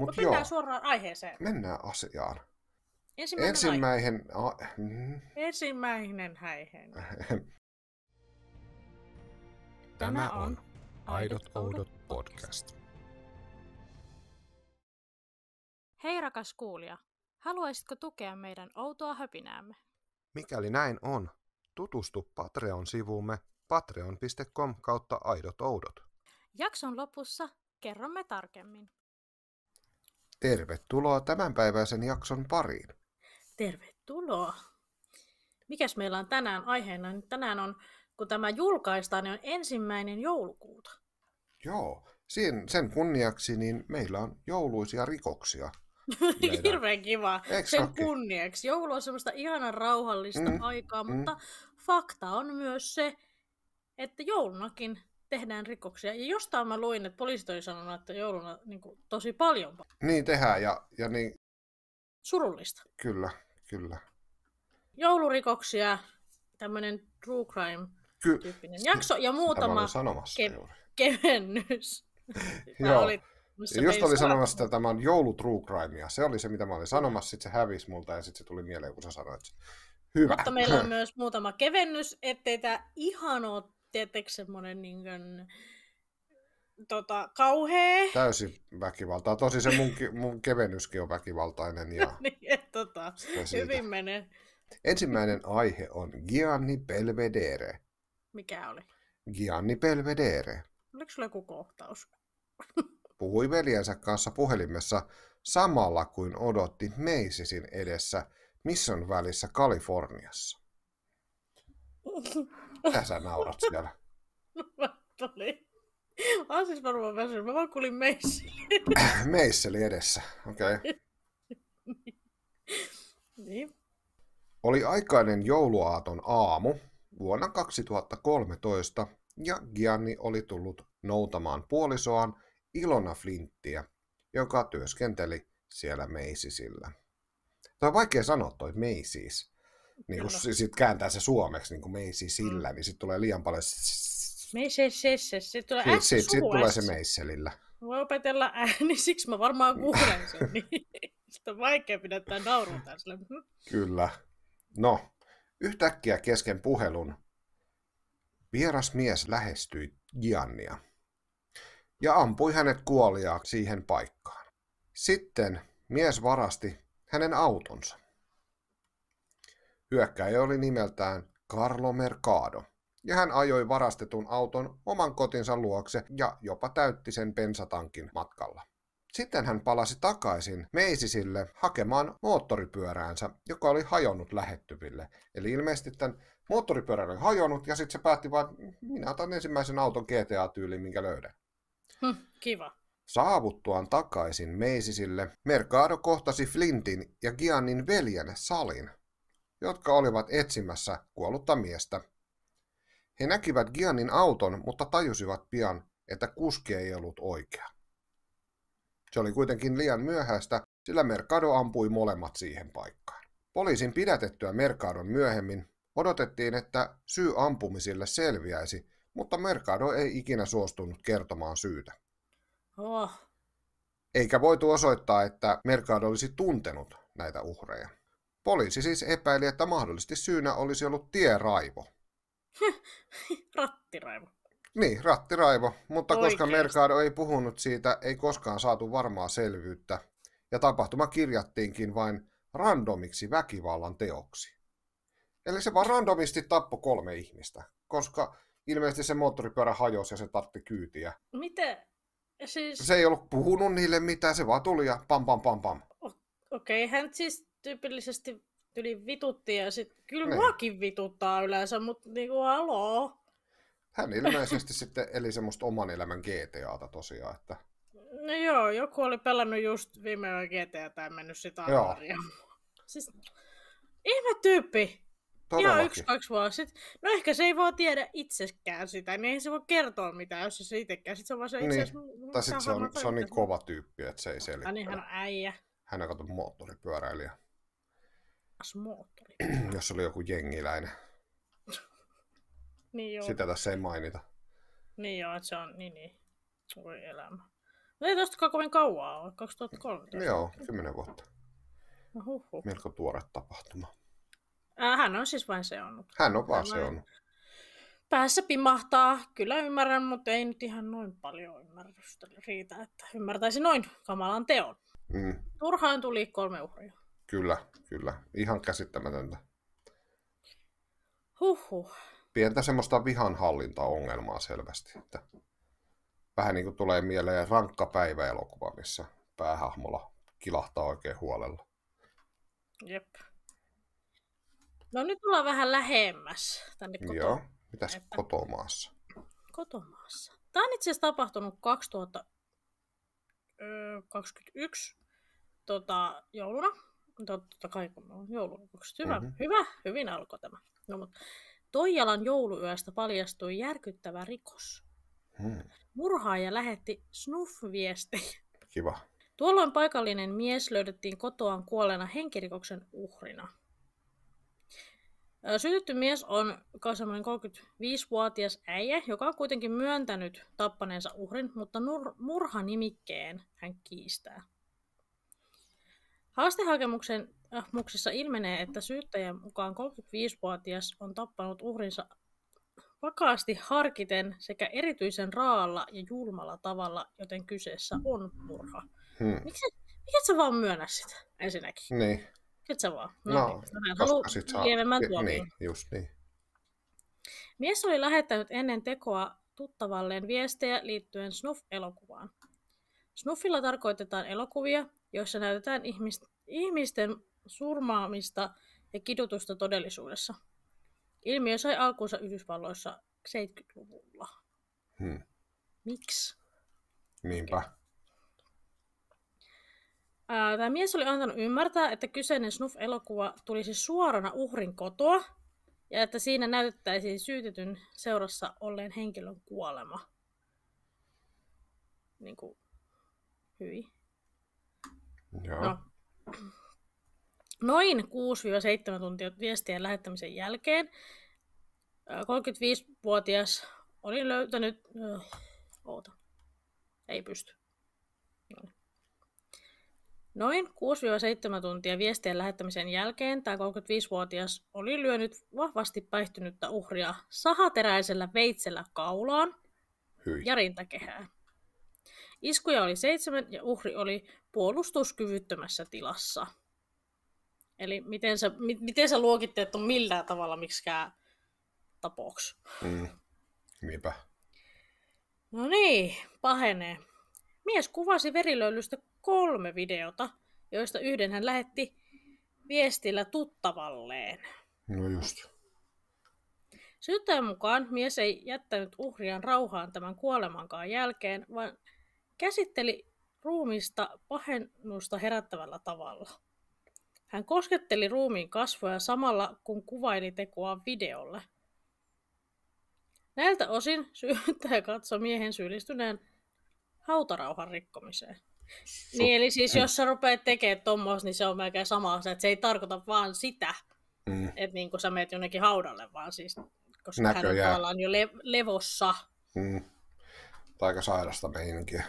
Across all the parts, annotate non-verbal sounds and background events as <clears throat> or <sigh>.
Mut Mut mennään suoraan aiheeseen. Mennään asiaan. Ensimmäinen, Ensimmäinen, a... Mm. Ensimmäinen häihen. <laughs> Tämä on Aidot oudot podcast. Hei rakas kuulija, haluaisitko tukea meidän outoa höpinäämme? Mikäli näin on, tutustu Patreon-sivuumme patreon.com kautta aidot oudot. Jakson lopussa kerromme tarkemmin. Tervetuloa tämänpäiväisen jakson pariin. Tervetuloa. Mikäs meillä on tänään aiheena? Tänään on, kun tämä julkaistaan, niin on ensimmäinen joulukuuta. Joo, sen, sen kunniaksi niin meillä on jouluisia rikoksia. <laughs> Hirveän kiva. Eks sen kakki? kunniaksi. Joulu on semmoista ihanan rauhallista mm, aikaa, mm. mutta fakta on myös se, että joulunakin tehdään rikoksia. Ja jostain mä luin, että poliisit oli sanonut, että jouluna niin kuin, tosi paljon. Niin tehdään ja, ja niin... Surullista. Kyllä, kyllä. Joulurikoksia, tämmöinen true crime Ky- jakso ja muutama ke- kevennys. <laughs> Joo. Oli, ja just oli sanomassa, että tämä on joulu true crime ja Se oli se, mitä mä olin sanomassa, sitten se hävisi multa ja sitten se tuli mieleen, kun sä sanoit Hyvä. Mutta meillä on <laughs> myös muutama kevennys, ettei tämä ihan ole tietenkin semmoinen niin kuin, tota, kauhea. Täysin väkivaltaa. Tosi se mun, mun kevennyskin on väkivaltainen. Ja... <laughs> niin, et, tota, hyvin menee. Ensimmäinen aihe on Gianni Belvedere. Mikä oli? Gianni Belvedere. Oliko sulla joku kohtaus? Puhui veljensä kanssa puhelimessa samalla kuin odotti Meisisin edessä Misson välissä Kaliforniassa. <laughs> Mitä sä naurat siellä? Mä tulin. Mä oon siis varmaan väsynyt. Mä vaan kuulin meisseli. <clears throat> meisseli edessä, okei. Okay. <laughs> niin. Oli aikainen jouluaaton aamu vuonna 2013 ja Gianni oli tullut noutamaan puolisoaan Ilona Flinttiä, joka työskenteli siellä Meisisillä. Tämä on vaikea sanoa toi Meisis niin kun sit kääntää se suomeksi, niin kuin meisi sillä, mm. niin sitten tulee liian paljon... se tulee sit, sit, sit tulee se meisselillä. Voi opetella ääni, siksi mä varmaan kuulen sen, <laughs> niin sitten on vaikea pidättää naurun tässä. Mm-hmm. Kyllä. No, yhtäkkiä kesken puhelun vieras mies lähestyi Giannia ja ampui hänet kuoliaaksi siihen paikkaan. Sitten mies varasti hänen autonsa. Hyökkäjä oli nimeltään Carlo Mercado, ja hän ajoi varastetun auton oman kotinsa luokse ja jopa täytti sen bensatankin matkalla. Sitten hän palasi takaisin Meisisille hakemaan moottoripyöräänsä, joka oli hajonnut lähettyville. Eli ilmeisesti tämän moottoripyörä oli hajonnut ja sitten se päätti vaan, minä otan ensimmäisen auton GTA-tyyliin, minkä löydän. Hm, kiva. Saavuttuaan takaisin Meisisille, Mercado kohtasi Flintin ja Giannin veljen Salin, jotka olivat etsimässä kuollutta miestä. He näkivät Gianin auton, mutta tajusivat pian, että kuski ei ollut oikea. Se oli kuitenkin liian myöhäistä, sillä Mercado ampui molemmat siihen paikkaan. Poliisin pidätettyä Mercadon myöhemmin odotettiin, että syy ampumisille selviäisi, mutta Mercado ei ikinä suostunut kertomaan syytä. Oh. Eikä voitu osoittaa, että Mercado olisi tuntenut näitä uhreja. Poliisi siis epäili, että mahdollisesti syynä olisi ollut tieraivo. <laughs> rattiraivo. Niin, rattiraivo, mutta Oikeasti. koska Mercado ei puhunut siitä, ei koskaan saatu varmaa selvyyttä, ja tapahtuma kirjattiinkin vain randomiksi väkivallan teoksi. Eli se vaan randomisti tappoi kolme ihmistä, koska ilmeisesti se moottoripyörä hajosi ja se tartti kyytiä. Miten? Siis... Se ei ollut puhunut niille mitään, se vaan tuli ja pam pam pam pam. Okei, okay, hän siis tyypillisesti yli vitutti ja sitten kyllä niin. muakin vituttaa yleensä, mutta niinku haloo. Hän ilmeisesti <laughs> sitten eli semmoista oman elämän GTAta tosiaan, että... No joo, joku oli pelannut just viime GTA tai mennyt sitä arvoria. siis ihme tyyppi. Todellakin. Ihan yksi, kaksi vuotta Sitten, no ehkä se ei voi tiedä itsekään sitä, niin ei se voi kertoa mitään, jos se itsekään. Sitten se on vaan se niin. itse Tai sitten se on, se on niin kova tyyppi, että se ei selittää. niin hän on äijä. Hän on kato moottoripyöräilijä moottori. <clears throat> Jos oli joku jengiläinen. niin joo. Sitä tässä ei mainita. Niin joo, että se on, niin niin, voi elämä. No ei tostakaan kovin kauaa ole, 2013. Joo, 10 vuotta. No huhhuh. Melko tuore tapahtuma. Ää, hän on siis vain seonnut. Hän on vain seonnut. Päässä pimahtaa, kyllä ymmärrän, mutta ei nyt ihan noin paljon ymmärrystä riitä, että ymmärtäisi noin kamalan teon. Mm. Turhaan tuli kolme uhria. Kyllä, kyllä. Ihan käsittämätöntä. Huhhuh. Pientä semmoista vihanhallintaongelmaa selvästi. Että vähän niin kuin tulee mieleen rankka päiväelokuva, missä päähahmolla kilahtaa oikein huolella. Jep. No nyt ollaan vähän lähemmäs tänne kotoa. Joo, mitäs että... kotomaassa? Kotomaassa. Tämä on itse asiassa tapahtunut 2021 tota, jouluna totta kai kun on joulurukoukset. Hyvä, mm-hmm. hyvä, hyvin alkoi tämä. No, mutta Toijalan jouluyöstä paljastui järkyttävä rikos. Hmm. Murhaaja lähetti snuff-viestejä. Kiva. Tuolloin paikallinen mies löydettiin kotoaan kuolleena henkirikoksen uhrina. Sytytty mies on 35-vuotias äijä, joka on kuitenkin myöntänyt tappaneensa uhrin, mutta murhanimikkeen hän kiistää. Haastehakemuksessa äh, ilmenee, että syyttäjän mukaan 35-vuotias on tappanut uhrinsa vakaasti harkiten sekä erityisen raalla ja julmalla tavalla, joten kyseessä on murha. Hmm. Miksi, miksi sä vaan myönnä sitä ensinnäkin? Niin. Et sä vaan. No, no niin. halu sit saa... Niin, just niin. Mies oli lähettänyt ennen tekoa tuttavalleen viestejä liittyen Snuff-elokuvaan. Snuffilla tarkoitetaan elokuvia, joissa näytetään ihmistä ihmisten surmaamista ja kidutusta todellisuudessa. Ilmiö sai alkunsa Yhdysvalloissa 70-luvulla. Hmm. Miksi? Niinpä. Tämä mies oli antanut ymmärtää, että kyseinen Snuff-elokuva tulisi suorana uhrin kotoa ja että siinä näytettäisiin syytetyn seurassa olleen henkilön kuolema. Niin kuin, hyi. Joo. No, Noin 6-7 tuntia viestien lähettämisen jälkeen 35-vuotias oli löytänyt... Oota. Ei pysty. Noin. 6-7 tuntia viestien lähettämisen jälkeen tämä 35-vuotias oli lyönyt vahvasti päihtynyttä uhria sahateräisellä veitsellä kaulaan Hyi. ja rintakehään. Iskuja oli seitsemän ja uhri oli puolustuskyvyttömässä tilassa. Eli miten sä, miten sä että on millään tavalla miksikään tapoksi? Mm. Niinpä. No niin, pahenee. Mies kuvasi verilöylystä kolme videota, joista yhden hän lähetti viestillä tuttavalleen. No just. Syyttäjän mukaan mies ei jättänyt uhriaan rauhaan tämän kuolemankaan jälkeen, vaan käsitteli ruumista pahennusta herättävällä tavalla. Hän kosketteli ruumiin kasvoja samalla, kun kuvaili tekoa videolle. Näiltä osin syyttäjä katsoi miehen syyllistyneen hautarauhan rikkomiseen. Su- niin eli siis jos sä rupeat tekemään tuommoista, niin se on melkein sama asia, että se ei tarkoita vaan sitä, mm. että niin sä meet jonnekin haudalle, vaan siis koska Näköjään. hän on jo le- levossa. Mm. Aika sairasta meininkiä.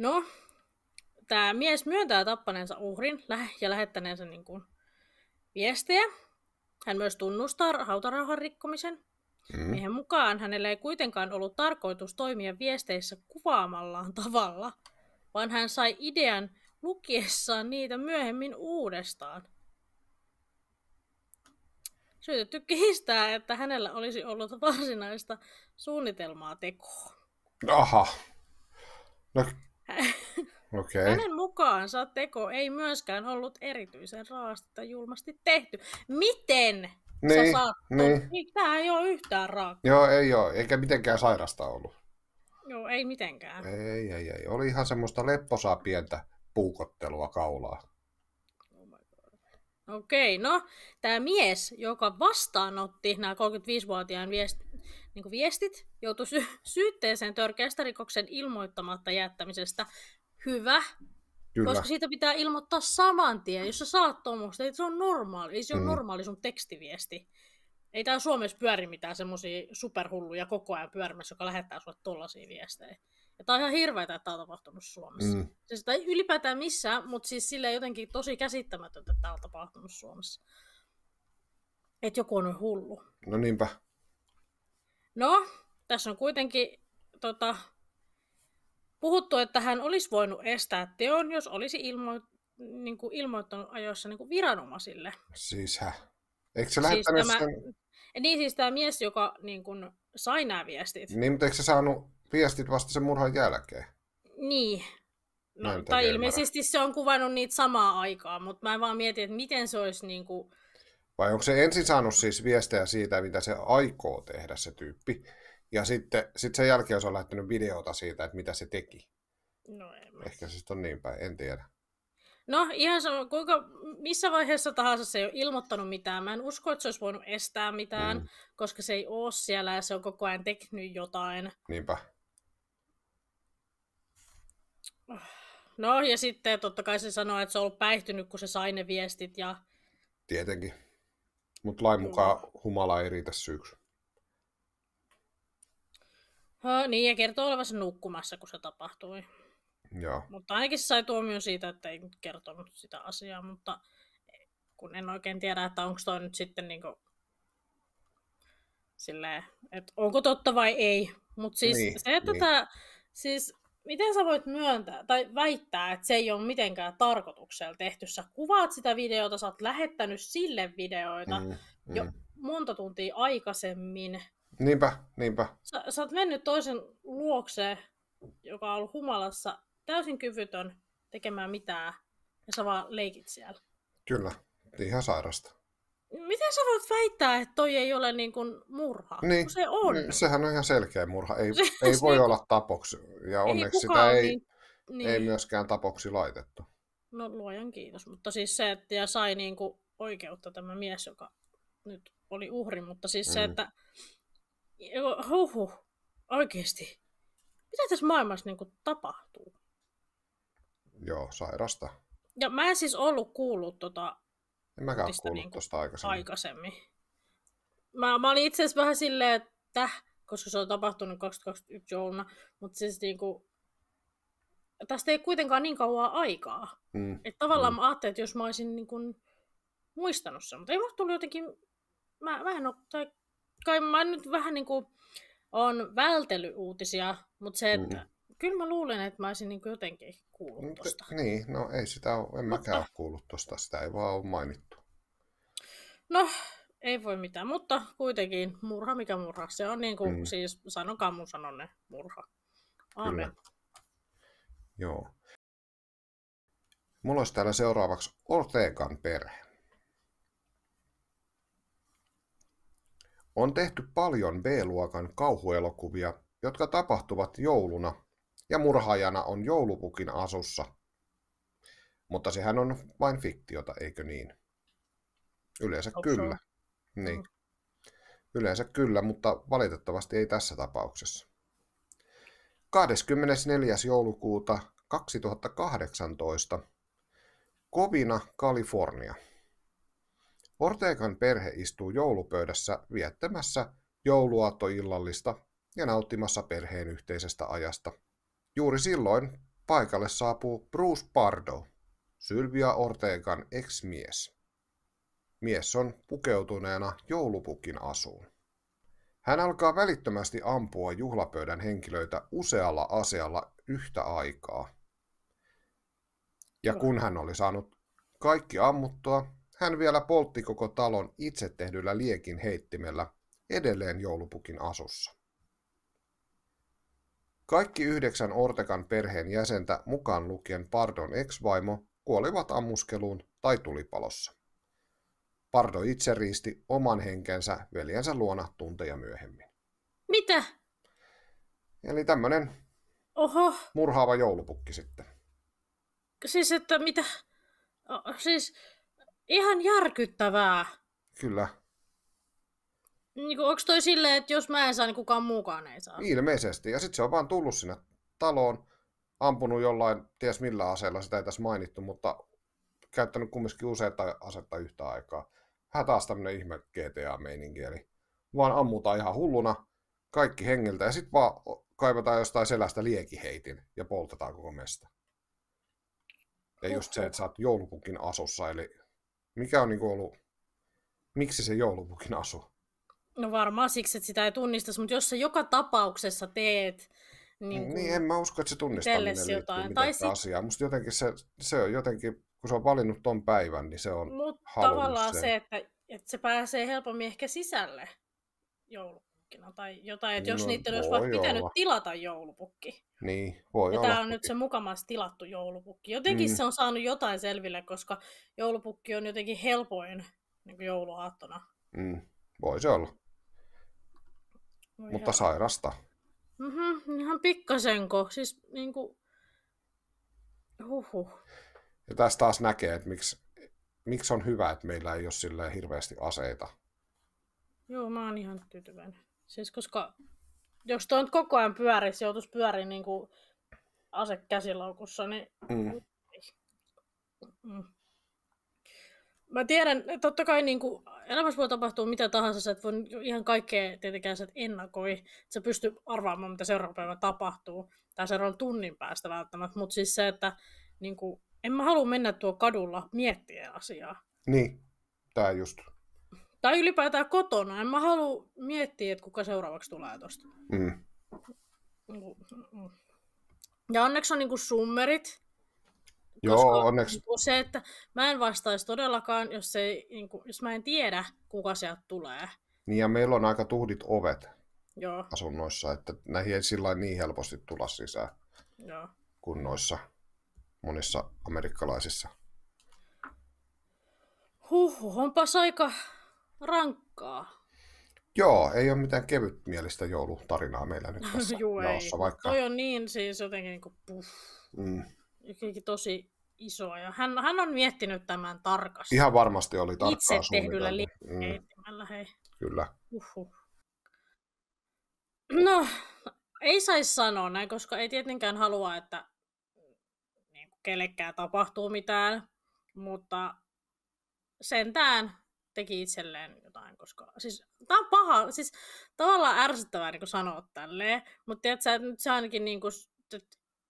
No, tämä mies myöntää tappaneensa uhrin ja lähettäneensä niin kuin viestejä. Hän myös tunnustaa hautarauhan rikkomisen. Mm. Miehen mukaan hänellä ei kuitenkaan ollut tarkoitus toimia viesteissä kuvaamallaan tavalla, vaan hän sai idean lukiessaan niitä myöhemmin uudestaan. Syytetty kiistää, että hänellä olisi ollut varsinaista suunnitelmaa tekoa. Aha. No Okay. Hänen mukaansa teko ei myöskään ollut erityisen raastetta julmasti tehty. Miten niin, sä saat niin. niin tämä ei ole yhtään raakaa. Joo, ei ole. Eikä mitenkään sairasta ollut. Joo, ei mitenkään. Ei, ei, ei. Oli ihan semmoista lepposaa pientä puukottelua kaulaa. Oh Okei, no tämä mies, joka vastaanotti nämä 35-vuotiaan viest, niin viestit, joutui sy- syytteeseen törkeästä rikoksen ilmoittamatta jättämisestä hyvä. Kyllä. Koska siitä pitää ilmoittaa saman tien, jos sä saat tuommoista, niin se on normaali, ei se on mm. normaali sun tekstiviesti. Ei tää Suomessa pyöri mitään semmoisia superhulluja koko ajan pyörimässä, joka lähettää sulle tollaisia viestejä. Ja tää on ihan hirveetä, että tää on tapahtunut Suomessa. Mm. Siis sitä ei ylipäätään missään, mutta siis sille jotenkin tosi käsittämätöntä, että tää on tapahtunut Suomessa. Että joku on hullu. No niinpä. No, tässä on kuitenkin tota, puhuttu, että hän olisi voinut estää teon, jos olisi ilmo- niin kuin ilmoittanut ajoissa niin kuin viranomaisille. Siis hä? Eikö se siis tämä, sen... Niin siis tämä mies, joka niin kuin, sai nämä viestit. Niin, mutta eikö se saanut viestit vasta sen murhan jälkeen? Niin. No, tai ilmeisesti se on kuvannut niitä samaa aikaa, mutta mä vaan mietin, että miten se olisi niin kuin... Vai onko se ensin saanut siis viestejä siitä, mitä se aikoo tehdä se tyyppi? Ja sitten sit sen jälkeen se on lähtenyt videota siitä, että mitä se teki. No en mä. Ehkä se sitten on niin päin, en tiedä. No ihan sama, kuinka, missä vaiheessa tahansa se ei ole ilmoittanut mitään. Mä en usko, että se olisi voinut estää mitään, mm. koska se ei ole siellä ja se on koko ajan tehnyt jotain. Niinpä. No ja sitten totta kai se sanoi, että se on ollut päihtynyt, kun se sai ne viestit ja... Tietenkin. Mutta lain mukaan humala ei riitä syyksi. Ha, niin, ja kertoo olevansa nukkumassa, kun se tapahtui. Joo. Mutta ainakin se sai tuomion siitä, että ei kertonut sitä asiaa, mutta kun en oikein tiedä, että onko toi nyt sitten kuin... Niinku silleen, että onko totta vai ei. Mutta siis niin, se, että niin. tämä, siis miten sä voit myöntää tai väittää, että se ei ole mitenkään tarkoituksella tehty. Sä kuvaat sitä videota, sä oot lähettänyt sille videoita mm, mm. jo monta tuntia aikaisemmin. Niinpä, niinpä. Sä, sä oot mennyt toisen luokse, joka on ollut humalassa, täysin kyvytön tekemään mitään, ja sä vaan leikit siellä. Kyllä, ihan sairasta. Miten sä voit väittää, että toi ei ole niin kuin murha? Niin, se on. Niin, sehän on ihan selkeä murha. Ei, se, ei voi niin, olla tapoksi, ja onneksi ei sitä ei, niin. ei niin. myöskään tapoksi laitettu. No luojan kiitos, mutta siis se, että ja sai niin kuin oikeutta tämä mies, joka nyt oli uhri, mutta siis mm. se, että Huhu, oikeesti. Mitä tässä maailmassa niin kuin, tapahtuu? Joo, sairasta. Ja mä en siis ollut kuullut tota... En mäkään uutista, kuullut niin tuosta aikaisemmin. aikaisemmin. Mä, mä olin itse asiassa vähän silleen, että koska se on tapahtunut 2021 jouluna, mutta siis niin kuin, tästä ei kuitenkaan niin kauan aikaa. Mm. Että tavallaan mm. mä ajattelin, että jos mä olisin niin kuin, muistanut sen, mutta ei mulla tullut jotenkin, mä, mä en ole, tai kai mä nyt vähän niin kuin on uutisia, mutta se, että mm. kyllä mä luulen, että mä olisin niin kuin jotenkin kuullut tosta. Niin, no ei sitä, ole, en mutta... mäkään ole kuullut tosta, sitä ei vaan ole mainittu. No, ei voi mitään, mutta kuitenkin murha mikä murha. Se on niin kuin, mm. siis sanokaa mun sanonne murha. Aamen. Kyllä. Joo. Mulla olisi täällä seuraavaksi Ortegan perhe. On tehty paljon B-luokan kauhuelokuvia, jotka tapahtuvat jouluna, ja murhaajana on joulupukin asussa. Mutta sehän on vain fiktiota, eikö niin? Yleensä okay. kyllä. Niin. Yleensä kyllä, mutta valitettavasti ei tässä tapauksessa. 24. joulukuuta 2018 Kovina, Kalifornia. Ortegan perhe istuu joulupöydässä viettämässä jouluaattoillallista ja nauttimassa perheen yhteisestä ajasta. Juuri silloin paikalle saapuu Bruce Pardo, Sylvia Ortegan ex-mies. Mies on pukeutuneena joulupukin asuun. Hän alkaa välittömästi ampua juhlapöydän henkilöitä usealla aseella yhtä aikaa. Ja kun hän oli saanut kaikki ammuttua, hän vielä poltti koko talon itse tehdyllä liekin heittimellä edelleen joulupukin asussa. Kaikki yhdeksän Ortekan perheen jäsentä mukaan lukien Pardon ex-vaimo kuolivat ammuskeluun tai tulipalossa. Pardo itse riisti oman henkensä veljensä luona tunteja myöhemmin. Mitä? Eli tämmönen Oho. murhaava joulupukki sitten. Siis että mitä? Siis Ihan järkyttävää. Kyllä. Niin kuin, onko toi silleen, että jos mä en saa, niin kukaan mukaan ei saa? Ilmeisesti. Ja sitten se on vaan tullut sinne taloon, ampunut jollain, ties millä aseella, sitä ei tässä mainittu, mutta käyttänyt kumminkin useita asetta yhtä aikaa. Hän taas tämmönen ihme GTA-meininki, eli vaan ammutaan ihan hulluna, kaikki hengiltä, ja sitten vaan kaivataan jostain selästä liekiheitin ja poltetaan koko mesta. Ja just se, että sä oot joulupukin asussa, eli mikä on niin ollut, miksi se joulupukin asu? No varmaan siksi, että sitä ei tunnistaisi, mutta jos sä joka tapauksessa teet... Niin, niin kuin niin en mä usko, että se tunnistaminen jotain. Tai sit... asiaa. Musta jotenkin se, se on jotenkin, kun se on valinnut ton päivän, niin se on Mutta tavallaan sen. se, että, että se pääsee helpommin ehkä sisälle joulu joulupukkina tai jotain, että jos no, niitä olisi vaikka pitänyt olla. tilata joulupukki. Niin, voi ja olla. tämä on nyt se mukamas tilattu joulupukki. Jotenkin mm. se on saanut jotain selville, koska joulupukki on jotenkin helpoin niin kuin jouluaattona. Mm. Voi se olla. Voi Mutta ihan. sairasta. Mm-hmm, ihan pikkasenko. Siis niin kuin... Huhhuh. Ja tässä taas näkee, että miksi, miksi on hyvä, että meillä ei ole hirveästi aseita. Joo, mä oon ihan tyytyväinen. Siis koska jos toi nyt koko ajan pyörisi, joutuisi pyöriin niin kuin ase käsilaukussa, niin... Mm. Mm. Mä tiedän, totta kai niin kuin, elämässä voi tapahtua mitä tahansa, sä et voi ihan kaikkea tietenkään sä et ennakoi, että sä pystyy arvaamaan, mitä seuraava päivä tapahtuu, tai seuraavan tunnin päästä välttämättä, mutta siis se, että niin kuin, en mä halua mennä tuo kadulla miettiä asiaa. Niin, tää just. Tai ylipäätään kotona. En mä halua miettiä, että kuka seuraavaksi tulee tosta. Mm. Ja onneksi on niinku summerit. Joo, onneksi. Niinku se, että mä en vastaisi todellakaan, jos, ei, niinku, jos mä en tiedä, kuka sieltä tulee. Niin ja meillä on aika tuhdit ovet Joo. asunnoissa, että näihin ei sillä niin helposti tulla sisään Joo. kuin noissa monissa amerikkalaisissa. Huh, onpas aika rankkaa. Joo, ei ole mitään kevytmielistä joulutarinaa meillä nyt <laughs> tässä Joo, jaossa, vaikka... Toi on niin siis jotenkin niin kuin, puff, mm. jotenkin tosi iso. Ja hän, hän on miettinyt tämän tarkasti. Ihan varmasti oli tarkkaa Itse tehdyllä mm. hei. Kyllä. Uhuh. No, ei saisi sanoa näin, koska ei tietenkään halua, että niin kellekään tapahtuu mitään, mutta sentään teki itselleen jotain, koska siis tää on paha, siis tavallaan ärsyttävää niin sanoa tälleen, mutta tiedät sä, nyt se ainakin niin kuin,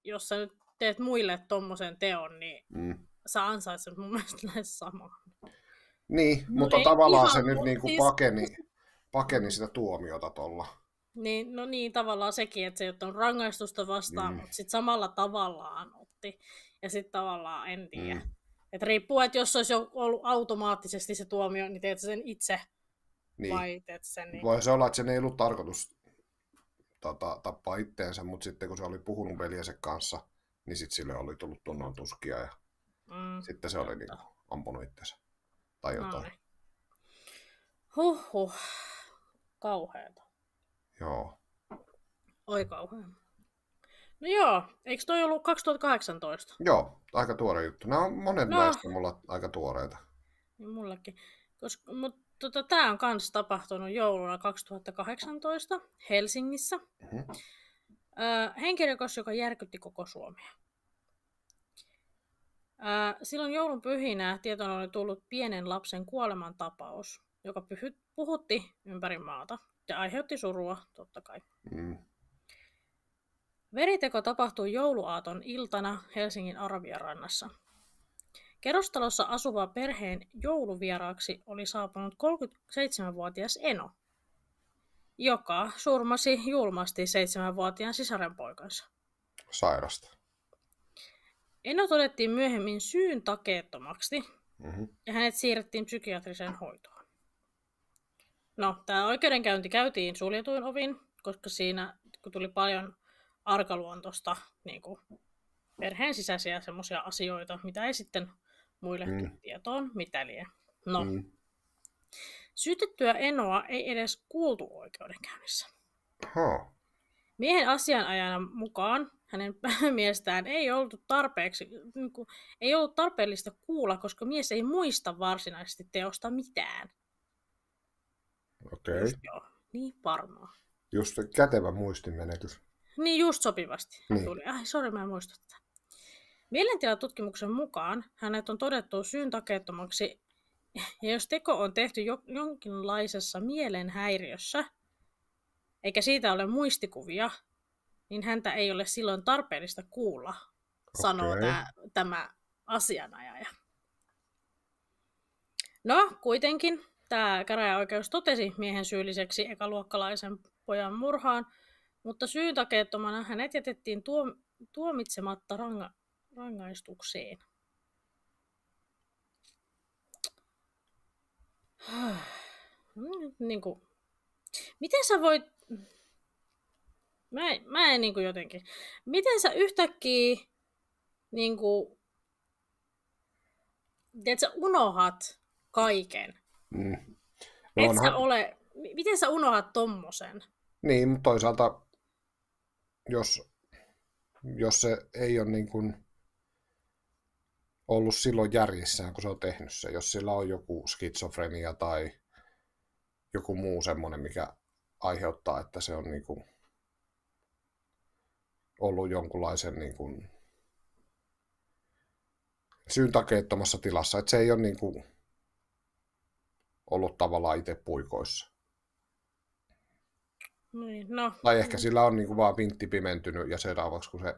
jos sä nyt teet muille tommosen teon, niin mm. sä ansaitset mun <laughs> mielestä lähes samaa. Niin, no mutta tavallaan ihan, se nyt niin kuin siis... pakeni, pakeni sitä tuomiota tuolla. Niin, no niin, tavallaan sekin, että se ei ottanut rangaistusta vastaan, mm. mutta sitten samalla tavallaan otti. Ja sitten tavallaan en tiedä. Mm. Että riippuu, että jos olisi ollut automaattisesti se tuomio, niin teet sen itse niin. vai teet sen niin. Voi se olla, että sen ei ollut tarkoitus tota, tappaa itteensä, mutta sitten kun se oli puhunut veljensä kanssa, niin sitten sille oli tullut tunnon tuskia ja mm, sitten se oli niinku no niin kuin, ampunut itseensä tai jotain. Noin. Huhhuh, kauheeta. Joo. Oi kauhean. No joo, eikö toi ollut 2018? Joo, aika tuore juttu. Nämä on monet no. näistä mulla aika tuoreita. Niin mullakin. Koska, mutta tota, tämä on myös tapahtunut jouluna 2018 Helsingissä. Mm-hmm. Ö, henkirikos, joka järkytti koko Suomea. Ö, silloin joulun pyhinä tietoon oli tullut pienen lapsen kuolemantapaus, joka pyhy- puhutti ympäri maata ja aiheutti surua totta kai. Mm. Veriteko tapahtui jouluaaton iltana Helsingin Arviarannassa. Kerrostalossa asuva perheen jouluvieraaksi oli saapunut 37-vuotias Eno, joka surmasi julmasti 7-vuotiaan sisarenpoikansa. Sairasta. Eno todettiin myöhemmin syyn takeettomaksi mm-hmm. ja hänet siirrettiin psykiatriseen hoitoon. No, tämä oikeudenkäynti käytiin suljetuin ovin, koska siinä kun tuli paljon arkaluontosta niin kuin perheen sisäisiä semmoisia asioita, mitä ei sitten muille mm. tietoon mitäliä. No, mm. syytettyä Enoa ei edes kuultu oikeudenkäynnissä. Ha. Miehen asianajana mukaan hänen päämiestään <laughs> ei ollut, tarpeeksi, niin kuin, ei ollut tarpeellista kuulla, koska mies ei muista varsinaisesti teosta mitään. Okei. Okay. niin varmaa. Just kätevä muistimenetys. Niin just sopivasti. Niin. Tuli. Ai, sori, mä en muista tätä. Mielentilatutkimuksen mukaan hänet on todettu syyn syyntakeettomaksi, ja jos teko on tehty jo, jonkinlaisessa mielenhäiriössä, eikä siitä ole muistikuvia, niin häntä ei ole silloin tarpeellista kuulla, okay. sanoo tää, tämä asianajaja. No, kuitenkin tämä käräjäoikeus totesi miehen syylliseksi ekaluokkalaisen pojan murhaan – mutta syyntakeettomana hänet jätettiin tuo, tuomitsematta ranga, rangaistukseen. <sighs> niin kuin, miten sä voit... Mä, mä en niin kuin jotenkin... Miten sä yhtäkkiä niin kuin, että sä unohat kaiken. Mm. No Et onhan... sä ole... Miten sä unohat tommosen? Niin, mutta toisaalta jos, jos se ei ole niin kuin ollut silloin järjissään, kun se on tehnyt se, jos sillä on joku skitsofrenia tai joku muu semmoinen, mikä aiheuttaa, että se on niin kuin ollut jonkunlaisen niin kuin syyntakeettomassa tilassa, että se ei ole niin kuin ollut tavallaan itse puikoissa. Niin, no. Tai ehkä sillä on niin kuin vaan pintti pimentynyt ja seuraavaksi kun se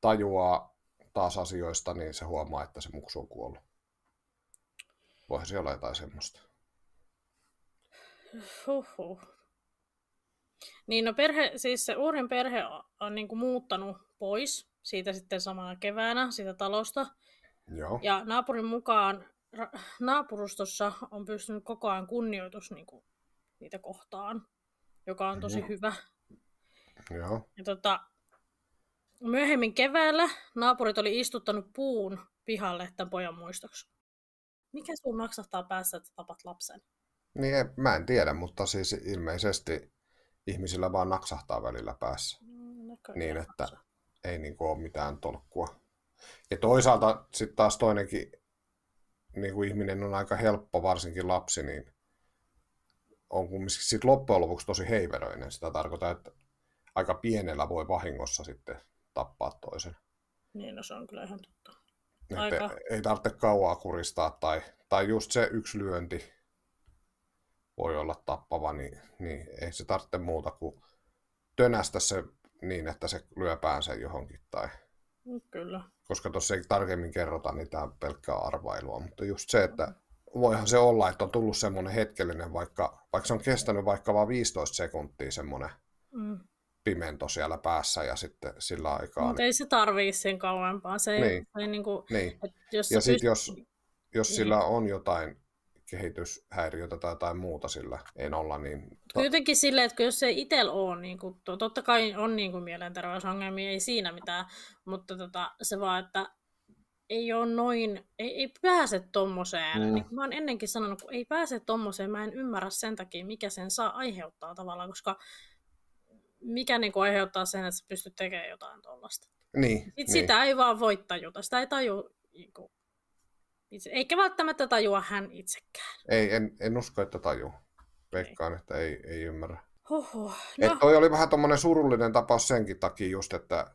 tajuaa taas asioista, niin se huomaa, että se muksu on kuollut. Voisi se olla jotain semmoista. Huhhuh. Niin no perhe, siis se uhrin perhe on niin kuin muuttanut pois siitä sitten samana keväänä, siitä talosta. Joo. Ja naapurin mukaan naapurustossa on pystynyt koko ajan kunnioitus niin kuin, niitä kohtaan joka on tosi mm. hyvä. Joo. Ja tota, myöhemmin keväällä naapurit oli istuttanut puun pihalle tämän pojan muistoksi. Mikä sun naksahtaa päässä, että tapat lapsen? Niin, en, mä en tiedä, mutta siis ilmeisesti ihmisillä vaan naksahtaa välillä päässä. Mm, Näköjään niin, että naksa. ei niin kuin ole mitään tolkkua. Ja toisaalta sitten taas toinenkin niin kuin ihminen on aika helppo, varsinkin lapsi, niin on kumminkin sit loppujen lopuksi tosi heiveröinen. Sitä tarkoittaa, että aika pienellä voi vahingossa sitten tappaa toisen. Niin, no se on kyllä ihan totta. Aika. ei tarvitse kauaa kuristaa tai, tai just se yksi lyönti voi olla tappava, niin, niin ei se tarvitse muuta kuin tönästä se niin, että se lyö päänsä johonkin. Tai... Kyllä. Koska tuossa ei tarkemmin kerrota, niin tämä on pelkkää arvailua, mutta just se, että mm voihan se olla, että on tullut semmoinen hetkellinen, vaikka, vaikka se on kestänyt vaikka vain 15 sekuntia semmoinen mm. pimento siellä päässä ja sitten sillä aikaa. Mutta niin... ei se tarvii sen kauempaa. Se, niin. se niinku- niin kuin, niin. jos ja sitten pyst- jos, jos niin. sillä on jotain kehityshäiriötä tai jotain muuta sillä en olla niin... Kuitenkin silleen, että jos se itsellä on, niin kuin, totta kai on niin kuin mielenterveysongelmia, ei siinä mitään, mutta tota, se vaan, että ei ole noin, ei, ei pääse tommoseen. Mm. Niin mä oon ennenkin sanonut, kun ei pääse tommoseen, mä en ymmärrä sen takia, mikä sen saa aiheuttaa tavallaan, koska mikä niin kuin aiheuttaa sen, että sä pystyt tekemään jotain tuollaista. Niin, Sit niin. Sitä ei vaan voi tajuta, sitä ei taju, niin kuin, itse, eikä välttämättä tajua hän itsekään. Ei, en, en usko, että tajuu. Veikkaan, että ei, ei ymmärrä. Huhhuh, no. Et toi oli vähän tommonen surullinen tapaus senkin takia just, että,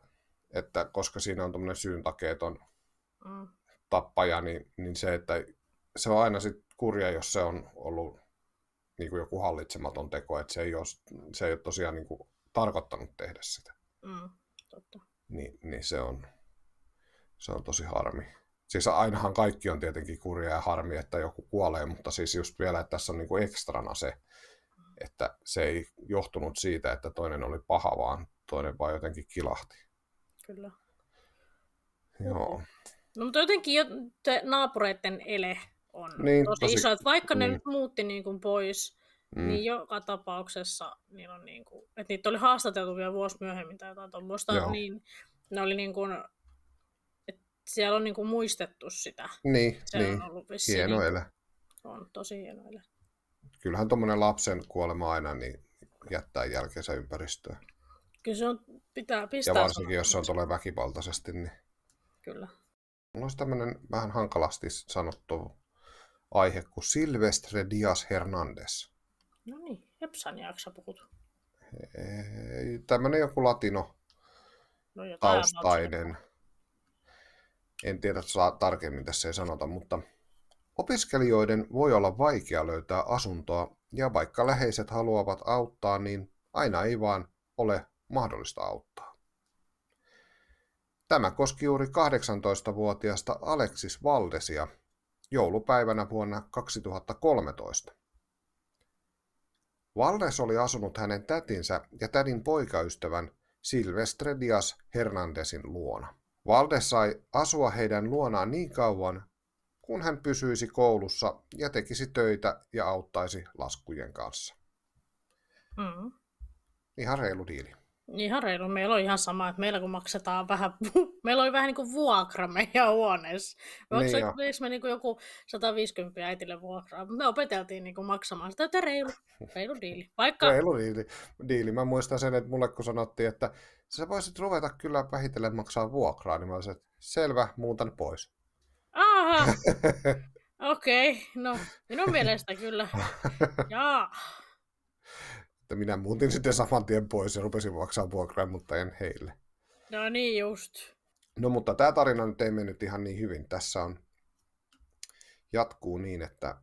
että koska siinä on tommonen syyntakeeton tappaja, niin, niin se, että se on aina sit kurja, jos se on ollut niin kuin joku hallitsematon teko, että se ei ole, se ei ole tosiaan niin kuin tarkoittanut tehdä sitä. Mm, totta. Niin, niin se, on, se on tosi harmi. Siis ainahan kaikki on tietenkin kurja ja harmi, että joku kuolee, mutta siis just vielä, että tässä on niin kuin ekstrana se, että se ei johtunut siitä, että toinen oli paha, vaan toinen vaan jotenkin kilahti. Kyllä. Joo. No mutta jotenkin jo, te, naapureiden ele on niin, tosi, tosi iso, että vaikka niin. ne nyt muutti niin kuin pois, mm. niin joka tapauksessa niin on niin kuin, että niitä oli haastateltu vielä vuosi myöhemmin tai jotain tuommoista, niin ne oli niin kuin, että siellä on niin kuin muistettu sitä. Niin, Se niin. On ollut vissi, hieno niin, ele. On tosi hieno ele. Kyllähän tuommoinen lapsen kuolema aina niin jättää jälkeensä ympäristöä. Kyllä se on, pitää pistää. Ja varsinkin, jos se on tulee väkivaltaisesti, niin Kyllä. Mulla olisi tämmöinen vähän hankalasti sanottu aihe kuin Silvestre Dias Hernandez. No niin, Hepsan jaksa puhut. Tämmöinen joku latino no, taustainen. En tiedä saa tarkemmin tässä ei sanota, mutta opiskelijoiden voi olla vaikea löytää asuntoa ja vaikka läheiset haluavat auttaa, niin aina ei vaan ole mahdollista auttaa. Tämä koski juuri 18-vuotiasta Alexis Valdesia joulupäivänä vuonna 2013. Valdes oli asunut hänen tätinsä ja tädin poikaystävän Silvestre Dias Hernandezin luona. Valdes sai asua heidän luonaan niin kauan, kun hän pysyisi koulussa ja tekisi töitä ja auttaisi laskujen kanssa. Mm. Ihan reilu diili. Ihan reilu. Meillä on ihan sama, että meillä kun maksetaan vähän, <laughs> meillä oli vähän niin kuin vuokra meidän huoneessa. Me niin maksoin, me niin kuin joku 150 äitille vuokraa, me opeteltiin niin kuin maksamaan sitä, että reilu, reilu diili. Vaikka... Reilu diili. diili. Mä muistan sen, että mulle kun sanottiin, että sä voisit ruveta kyllä vähitellen maksaa vuokraa, niin mä olisin, että selvä, muutan pois. Aha! <laughs> Okei, okay, no minun mielestä kyllä. <laughs> Jaa että minä muutin sitten saman tien pois ja rupesin maksaa vuokraa, mutta en heille. No niin just. No mutta tämä tarina nyt ei mennyt ihan niin hyvin. Tässä on, jatkuu niin, että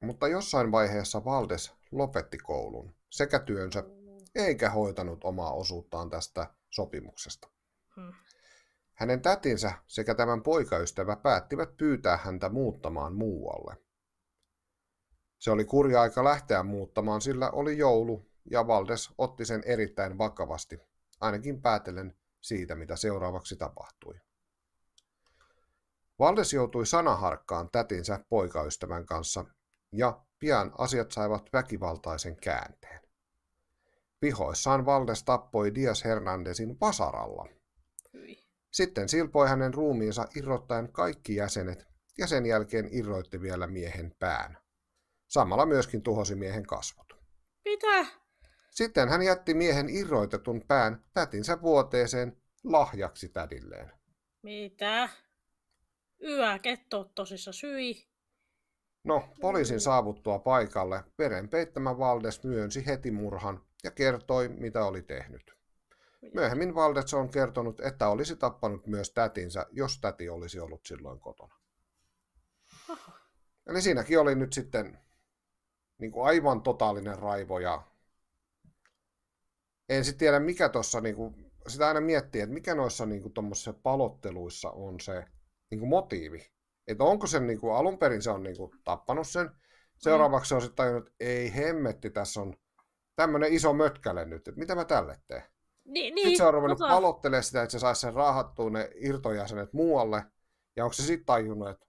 mutta jossain vaiheessa Valdes lopetti koulun sekä työnsä eikä hoitanut omaa osuuttaan tästä sopimuksesta. Hmm. Hänen tätinsä sekä tämän poikaystävä päättivät pyytää häntä muuttamaan muualle. Se oli kurja aika lähteä muuttamaan, sillä oli joulu ja Valdes otti sen erittäin vakavasti, ainakin päätellen siitä, mitä seuraavaksi tapahtui. Valdes joutui sanaharkkaan tätinsä poikaystävän kanssa, ja pian asiat saivat väkivaltaisen käänteen. Pihoissaan Valdes tappoi Dias Hernandezin vasaralla. Sitten silpoi hänen ruumiinsa irrottaen kaikki jäsenet ja sen jälkeen irroitti vielä miehen pään. Samalla myöskin tuhosi miehen kasvot. Mitä? Sitten hän jätti miehen irroitetun pään tätinsä vuoteeseen lahjaksi tädilleen. Mitä? Yöke tosissa syi. No, poliisin saavuttua paikalle veren peittämä Valdes myönsi heti murhan ja kertoi, mitä oli tehnyt. Myöhemmin Valdes on kertonut, että olisi tappanut myös tätinsä, jos täti olisi ollut silloin kotona. Oho. Eli siinäkin oli nyt sitten niin kuin aivan totaalinen raivo ja en sitten tiedä, mikä tuossa, niinku, sitä aina miettii, että mikä noissa niinku, palotteluissa on se niinku, motiivi. Että onko se niinku, alun perin se on niinku, tappanut sen, seuraavaksi mm. on sitten tajunnut, että ei hemmetti, tässä on tämmöinen iso mötkäle nyt, että mitä mä tälle teen. Niin, niin, sitten se on ruvennut osa... palottelemaan sitä, että se saisi sen raahattua ne irtojäsenet muualle, ja onko se sitten tajunnut, että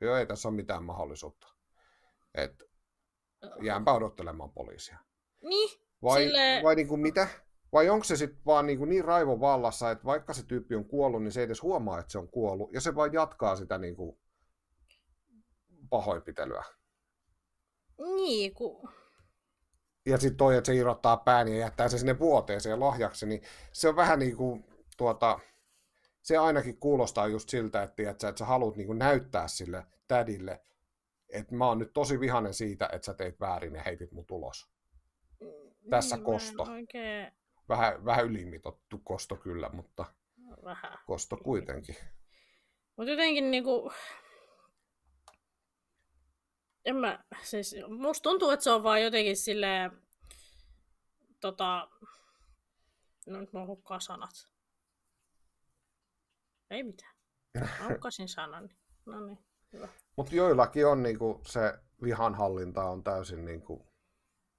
joo, ei tässä ole mitään mahdollisuutta. Että jäänpä odottelemaan poliisia. Niin, vai, Silleen... vai niin kuin mitä? Vai onko se sitten vaan niinku niin, kuin niin vallassa, että vaikka se tyyppi on kuollut, niin se ei edes huomaa, että se on kuollut, ja se vaan jatkaa sitä niin kuin pahoinpitelyä? Niin, kuin Ja sitten toi, että se irrottaa pään ja jättää se sinne vuoteeseen lahjaksi, niin se on vähän niin kuin tuota, se ainakin kuulostaa just siltä, että, tiedätkö, että sä haluat niin näyttää sille tädille, että mä oon nyt tosi vihanen siitä, että sä teit väärin ja heitit mut ulos. Tässä niin, kosto. Oikein... Vähän, vähän ylimitottu kosto kyllä, mutta vähän. kosto kuitenkin. Mutta jotenkin niinku... En mä, siis, musta tuntuu, että se on vaan jotenkin silleen... Tota... No nyt mä hukkaan sanat. Ei mitään. Mä hukkasin <laughs> sanani. No niin, hyvä. Mutta joillakin on niinku se vihanhallinta on täysin niinku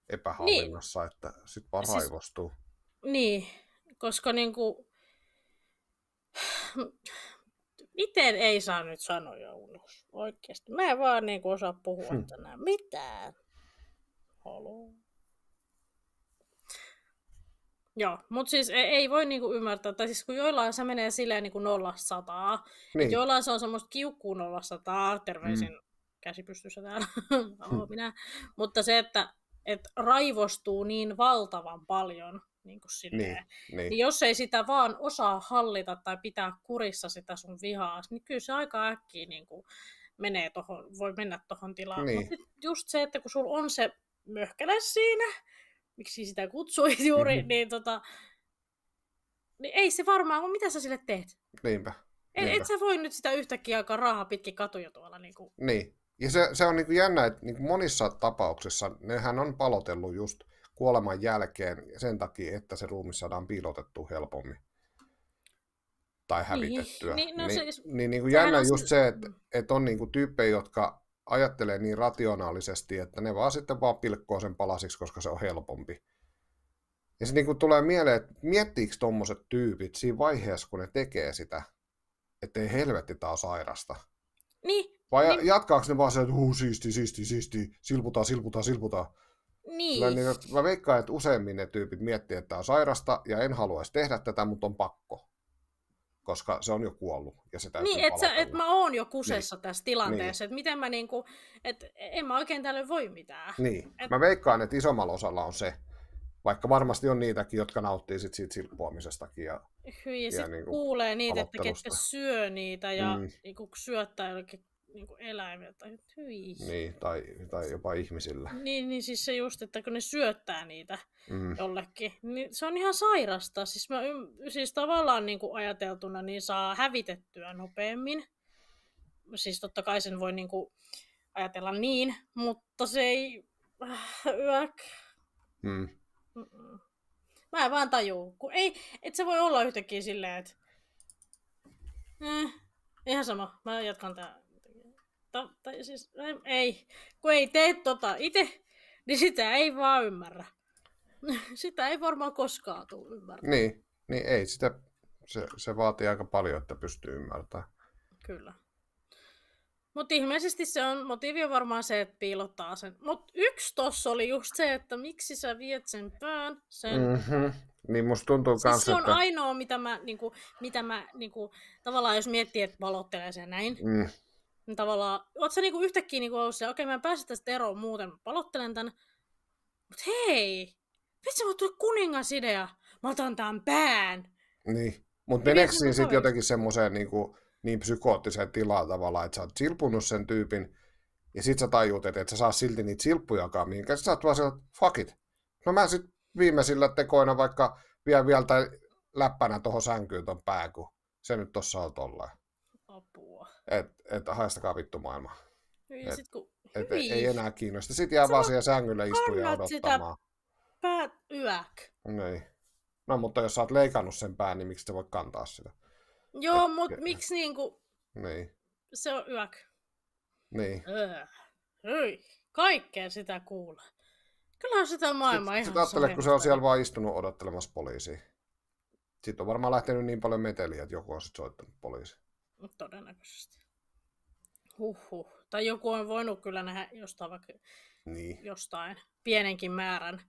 epähallinnassa, niin. että sitten vaan siis, raivostuu. Niin, koska niinku... Miten ei saa nyt sanoja ulos? Oikeasti. Mä en vaan niinku osaa puhua hmm. tänään mitään. Haloo. Joo, mutta siis ei, ei voi niinku ymmärtää, tai siis kun joillain se menee silleen niinku nolla sataa, niin. että joillain se on semmoista kiukkuu nolla sataa, terveisin mm. käsi pystyssä täällä, <laughs> minä, mutta se, että että raivostuu niin valtavan paljon. Niin kuin Niin, niin. Niin jos ei sitä vaan osaa hallita tai pitää kurissa sitä sun vihaa, niin kyllä se aika äkkiä niin kuin menee tohon, voi mennä tuohon tilaan. Niin. Mutta just se, että kun sulla on se möhkäle siinä, miksi sitä kutsui juuri, mm-hmm. niin, tota, niin ei se varmaan, ole. mitä sä sille teet? Niinpä. niinpä. Et, et sä voi nyt sitä yhtäkkiä aika raaha pitkin katuja tuolla. Niin, kuin. niin ja se, se on niin kuin jännä, että niin kuin monissa tapauksissa nehän on palotellut just kuoleman jälkeen sen takia, että se ruumi saadaan piilotettu helpommin tai niin, hävitettyä. Niin, niin, no niin, siis, niin, niin kuin jännä on... just se, että, että on niin kuin tyyppejä, jotka ajattelee niin rationaalisesti, että ne vaan sitten vaan pilkkoo sen palasiksi, koska se on helpompi. Ja se niin kuin tulee mieleen, että miettiikö tuommoiset tyypit siinä vaiheessa, kun ne tekee sitä, ettei helvetti, tämä sairasta. Niin, vai niin... jatkaako ne vaan se, että huu, siisti, siisti, siisti, silputaan, silputaan, silputaan. Niin. Mä, niin, mä veikkaan, että useimmin ne tyypit miettii, että tämä on sairasta ja en haluaisi tehdä tätä, mutta on pakko. Koska se on jo kuollut ja se täytyy Niin, että et mä oon jo kusessa niin. tässä tilanteessa, niin. että miten mä niinku, että en mä oikein tälle voi mitään. Niin, et... mä veikkaan, että isommalla osalla on se, vaikka varmasti on niitäkin, jotka nauttii sit siitä silppuamisestakin. Ja, Hyi, ja, ja sitten niinku kuulee niitä, että ketkä syö niitä ja mm. niinku syöttää jollekin niin kuin eläimiltä. Hyi. Niin, tai, tai jopa ihmisillä. Niin, niin siis se just, että kun ne syöttää niitä mm. jollekin, niin se on ihan sairasta. Siis, mä, siis tavallaan niin kuin ajateltuna niin saa hävitettyä nopeammin. Siis totta kai sen voi niin kuin ajatella niin, mutta se ei... Äh, Yäk. Mm. Mm-mm. Mä en vaan tajuu. Kun ei, et se voi olla yhtäkkiä silleen, että... Eh, ihan sama. Mä jatkan tää ta, tai siis, no ei, kun ei tee tota itse, niin sitä ei vaan ymmärrä. <laughs> Sitä ei varmaan koskaan tule ymmärtämään. Niin, niin ei sitä, se, se vaatii aika paljon, että pystyy ymmärtämään. Kyllä. Mutta ihmeisesti se on, motiivi on varmaan se, että piilottaa sen. Mutta yksi tossa oli just se, että miksi sä viet sen pään, sen mm-hmm. Niin musta tuntuu siis kans, se on että... ainoa, mitä mä, niinku, mitä mä niinku, tavallaan jos miettii, että valottelee sen näin, mm niin tavallaan, oot sä niinku yhtäkkiä niinku ollut okei okay, mä en pääse tästä eroon muuten, mä palottelen tän, mut hei, vitsi mut tuli kuningasidea, mä otan tämän pään. Niin, mut meneekö siinä sit jotenkin semmoiseen niinku, niin psykoottiseen tilaan tavallaan, että sä oot silpunut sen tyypin, ja sit sä tajuut, että et sä saa silti niitä silppujakaan mihinkään, sä oot vaan sieltä, fuck it. No mä sit viimeisillä tekoina vaikka vielä vielä tai läppänä tuohon sänkyyn ton pää, kun se nyt tossa on tollaan. Apua. Et että haistakaa vittu maailma. Niin, ja et, sit, kun... et, ei enää kiinnosta. Sitten jää Sä vaan siellä sängyllä istuja odottamaan. päät yäk. Niin. No mutta jos sä oot leikannut sen pään, niin miksi sä voit kantaa sitä? Joo, et, mutta miksi niinku... Niin. Se on yäk. Niin. Öö. Öö. Kaikkea sitä kuulee. Kyllä on sitä maailmaa sit, ihan sit ajattele, kun se on siellä vaan istunut odottelemassa poliisiin. Sitten on varmaan lähtenyt niin paljon meteliä, että joku on sitten soittanut poliisi. Todennäköisesti. Huhhuh. Tai joku on voinut kyllä nähdä jostain vaikka niin. jostain pienenkin määrän.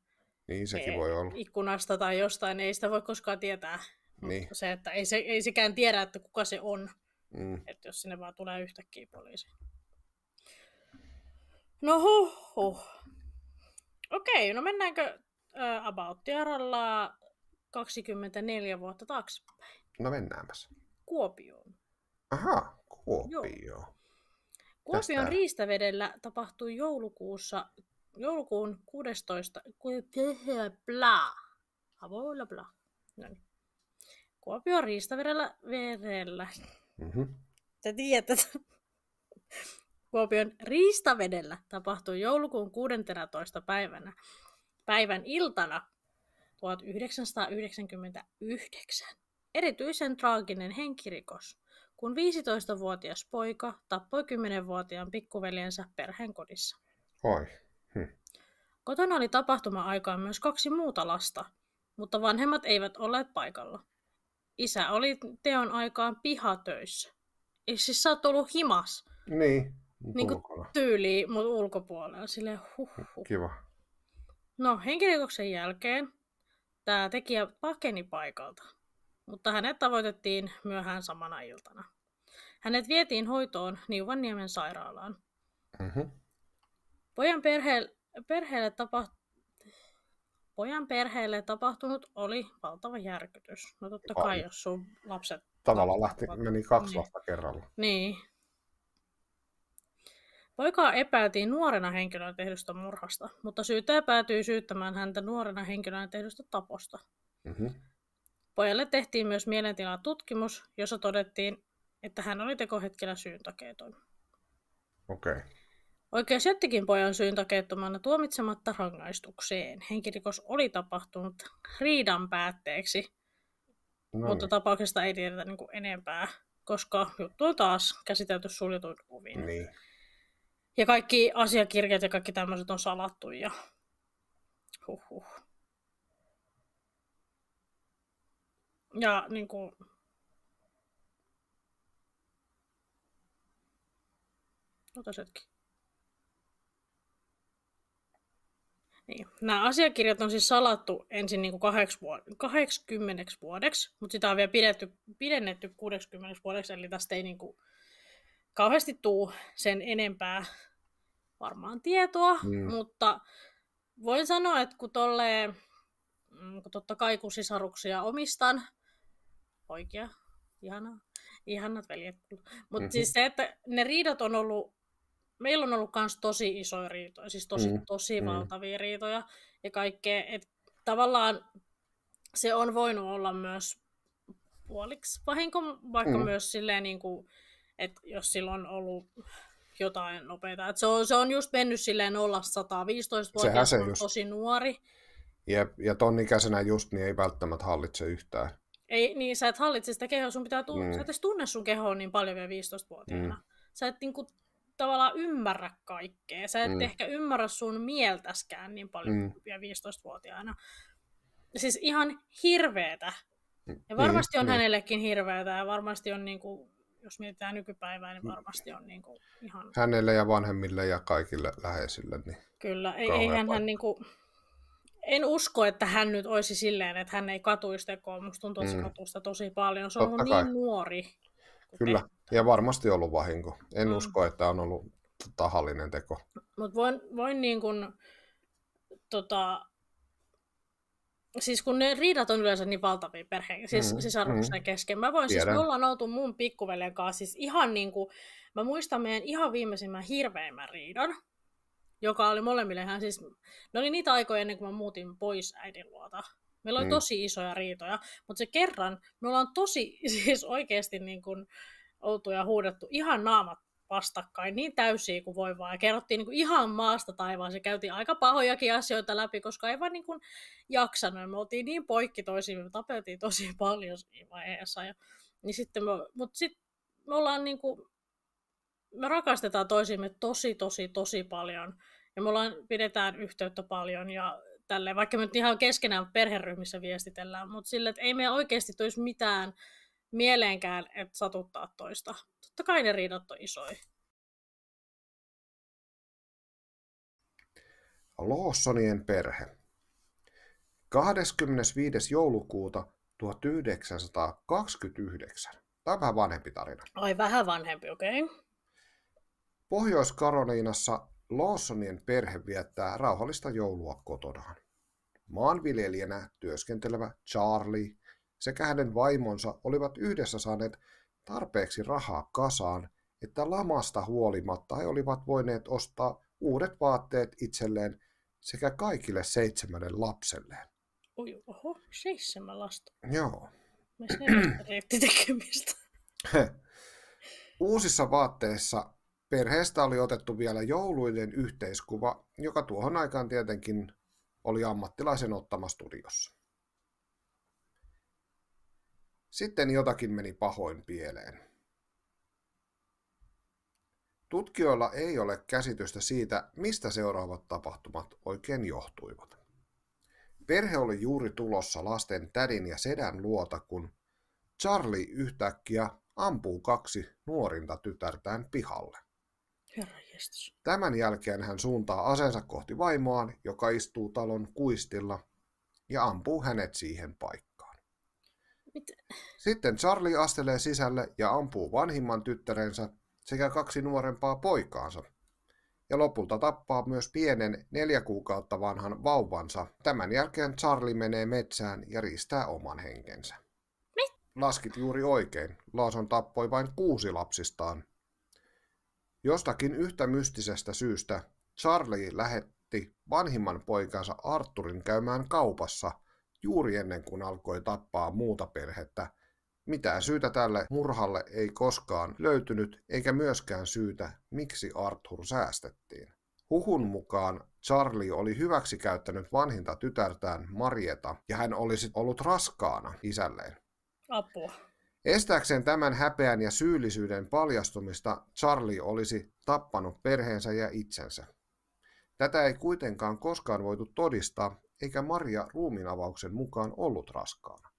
Niin, sekin e- voi olla. Ikkunasta tai jostain, ei sitä voi koskaan tietää. Niin. Mutta se, että ei, se, ei sekään tiedä, että kuka se on, mm. että jos sinne vaan tulee yhtäkkiä poliisi. No huhu, Okei, no mennäänkö uh, About 24 vuotta taaksepäin? No mennäänpäs. Kuopioon. Aha, Kuopioon. Joo. Kuopion tästä... riistävedellä tapahtui joulukuussa, joulukuun 16. Bla. Avoilla bla. Noniin. Kuopion riistävedellä verellä. Mm-hmm. Sä tiedät. Kuopion riistavedellä tapahtui joulukuun 16. päivänä päivän iltana 1999 erityisen traaginen henkirikos kun 15-vuotias poika tappoi 10-vuotiaan pikkuveljensä perheen kodissa. Oi. Hm. Kotona oli tapahtuma-aikaan myös kaksi muuta lasta, mutta vanhemmat eivät olleet paikalla. Isä oli teon aikaan pihatöissä. Eli siis sä oot ollut himas. Niin. Niin kuin tyyliin, mutta ulkopuolella. Silleen huh, huh. Hm, kiva. No, henkirikoksen jälkeen tämä tekijä pakeni paikalta mutta hänet tavoitettiin myöhään samana iltana. Hänet vietiin hoitoon Niuvanniemen sairaalaan. Mm-hmm. Pojan, perhe, perheelle tapaht... Pojan perheelle tapahtunut oli valtava järkytys. No totta kai, jos sun lapset... Tavallaan lähti, meni kaksi niin. lasta kerralla. Niin. Poikaa epäiltiin nuorena henkilönä tehdystä murhasta, mutta syyttäjä päätyi syyttämään häntä nuorena henkilönä tehdystä taposta. Mm-hmm. Pojalle tehtiin myös mielentilan tutkimus, jossa todettiin, että hän oli tekohetkellä syyntakeeton. Okei. Okay. Oikeus jättikin pojan syyntakeettomana tuomitsematta rangaistukseen. Henkirikos oli tapahtunut riidan päätteeksi, Noin. mutta niin. tapauksesta ei tiedetä niin kuin enempää, koska juttu on taas käsitelty suljetuin kuvin. Niin. Ja kaikki asiakirjat ja kaikki tämmöiset on salattu ja huhhuh. Ja niin kuin, Otas hetki. Niin. Nämä asiakirjat on siis salattu ensin niin kuin 80 vuodeksi, mutta sitä on vielä pidetty, pidennetty 60 vuodeksi, eli tästä ei niin kuin kauheasti tuu sen enempää varmaan tietoa, mm. mutta voin sanoa, että kun tolleen, mm, kun totta kai kun sisaruksia omistan, oikea. Ihana. Ihanat veljet. Mutta mm-hmm. siis se, että ne riidat on ollut, meillä on ollut myös tosi isoja riitoja, siis tosi, mm-hmm. tosi mm. valtavia riitoja ja kaikkea. Et tavallaan se on voinut olla myös puoliksi vahinko, vaikka mm. myös silleen, niin kuin, että jos sillä on ollut jotain nopeita. Et se, on, se on just mennyt silleen 0 115 vuotta, tosi nuori. Jep, ja ton ikäisenä just niin ei välttämättä hallitse yhtään. Ei, niin sä et hallitse sitä kehoa, sun pitää tunne, mm. sä et edes tunne sun kehoa niin paljon vielä 15-vuotiaana. Mm. Sä et niinku tavallaan ymmärrä kaikkea. Sä et mm. ehkä ymmärrä sun mieltäskään niin paljon mm. vielä 15-vuotiaana. Siis ihan hirveetä. Ja mm. varmasti on mm. hänellekin hirveetä ja varmasti on niinku jos mietitään nykypäivää, niin mm. varmasti on niin kuin ihan... Hänelle ja vanhemmille ja kaikille läheisille. Niin Kyllä, ei, eihän paikka. hän niin kuin, en usko, että hän nyt olisi silleen, että hän ei katuisi tekoa. Musta tuntuu, että mm. katuu sitä tosi paljon. Se on Totta ollut niin kai. niin nuori. Kyllä, ja varmasti ollut vahinko. En mm. usko, että on ollut tahallinen teko. Mutta voin, voin niin kuin, tota, siis kun ne riidat on yleensä niin valtavia perheen, siis mm, sisaruksen mm. kesken. Mä voin siis Tiedän. siis, me ollaan oltu mun pikkuveljen kanssa, siis ihan niin kuin, mä muistan meidän ihan viimeisimmän hirveimmän riidan joka oli molemmillehän siis, ne oli niitä aikoja ennen kuin mä muutin pois äidin luota. Meillä oli mm. tosi isoja riitoja, mutta se kerran me ollaan tosi <laughs> siis oikeasti niin kuin oltu ja huudettu ihan naamat vastakkain niin täysiä kuin voi vaan. Ja kerrottiin niin kuin ihan maasta taivaan. Se käytiin aika pahojakin asioita läpi, koska ei vaan niin kuin jaksanut. Me oltiin niin poikki toisiin, me tapeltiin tosi paljon siinä vaiheessa. Ja, niin sitten me, mut sitten me ollaan niin kuin me rakastetaan toisimme tosi, tosi, tosi paljon. Ja me ollaan, pidetään yhteyttä paljon ja tälleen, vaikka me nyt ihan keskenään perheryhmissä viestitellään, mutta sille, että ei me oikeasti tulisi mitään mieleenkään, että satuttaa toista. Totta kai ne riidat on isoja. Lawsonien perhe. 25. joulukuuta 1929. Tämä on vähän vanhempi tarina. Ai vähän vanhempi, okei. Okay. Pohjois-Karoliinassa Lawsonien perhe viettää rauhallista joulua kotonaan. Maanviljelijänä työskentelevä Charlie sekä hänen vaimonsa olivat yhdessä saaneet tarpeeksi rahaa kasaan, että lamasta huolimatta he olivat voineet ostaa uudet vaatteet itselleen sekä kaikille seitsemälle lapselleen. Oi, oho, seitsemän lasta. Joo. Mä ne tekemistä. Uusissa vaatteissa Perheestä oli otettu vielä jouluinen yhteiskuva, joka tuohon aikaan tietenkin oli ammattilaisen ottama studiossa. Sitten jotakin meni pahoin pieleen. Tutkijoilla ei ole käsitystä siitä, mistä seuraavat tapahtumat oikein johtuivat. Perhe oli juuri tulossa lasten tädin ja sedän luota, kun Charlie yhtäkkiä ampuu kaksi nuorinta tytärtään pihalle. Tämän jälkeen hän suuntaa aseensa kohti vaimoaan, joka istuu talon kuistilla, ja ampuu hänet siihen paikkaan. Mitä? Sitten Charlie astelee sisälle ja ampuu vanhimman tyttärensä sekä kaksi nuorempaa poikaansa, ja lopulta tappaa myös pienen neljä kuukautta vanhan vauvansa. Tämän jälkeen Charlie menee metsään ja riistää oman henkensä. Laskit juuri oikein. Laason tappoi vain kuusi lapsistaan, Jostakin yhtä mystisestä syystä Charlie lähetti vanhimman poikansa Arturin käymään kaupassa juuri ennen kuin alkoi tappaa muuta perhettä. Mitään syytä tälle murhalle ei koskaan löytynyt, eikä myöskään syytä, miksi Arthur säästettiin. Huhun mukaan Charlie oli hyväksikäyttänyt vanhinta tytärtään Marieta ja hän olisi ollut raskaana isälleen. Apua. Estääkseen tämän häpeän ja syyllisyyden paljastumista Charlie olisi tappanut perheensä ja itsensä. Tätä ei kuitenkaan koskaan voitu todistaa, eikä Maria ruuminavauksen mukaan ollut raskaana.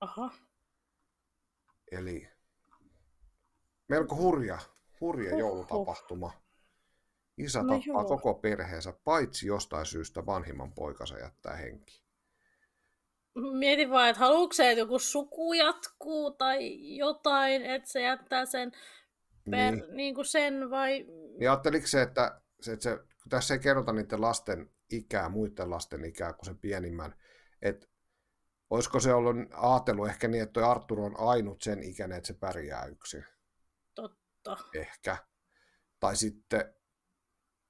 Aha. Eli melko hurja, hurja joulutapahtuma. Isä no tappaa joo. koko perheensä, paitsi jostain syystä vanhimman poikansa jättää henki mietin vaan, että haluatko se, että joku suku jatkuu tai jotain, että se jättää sen per, niin. Niin kuin sen vai... Ja niin ajatteliko se, että, se, että se, kun tässä ei kerrota niiden lasten ikää, muiden lasten ikää kuin sen pienimmän, että olisiko se ollut ajatellut ehkä niin, että Arturo Artur on ainut sen ikäinen, että se pärjää yksin. Totta. Ehkä. Tai sitten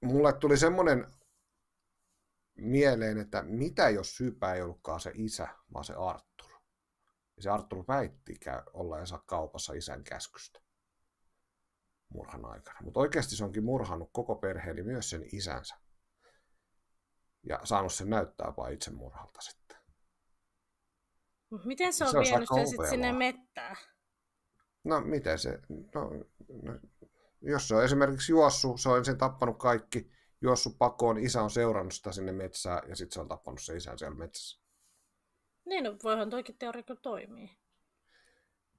mulle tuli semmoinen mieleen, että mitä jos syypä ei ollutkaan se isä, vaan se Arttur. Ja se Arttur väitti olleensa kaupassa isän käskystä murhan aikana. Mutta oikeasti se onkin murhannut koko perheen, eli myös sen isänsä. Ja saanut sen näyttää jopa itsemurhalta sitten. Mut miten se on se vienyt sen sitten sinne mettään? No miten se, no, no, jos se on esimerkiksi juossu, se on ensin tappanut kaikki, juossut pakoon, niin isä on seurannut sitä sinne metsään ja sitten se on tappanut se isän siellä metsässä. Niin, no voihan toikin teoria kyllä toimii.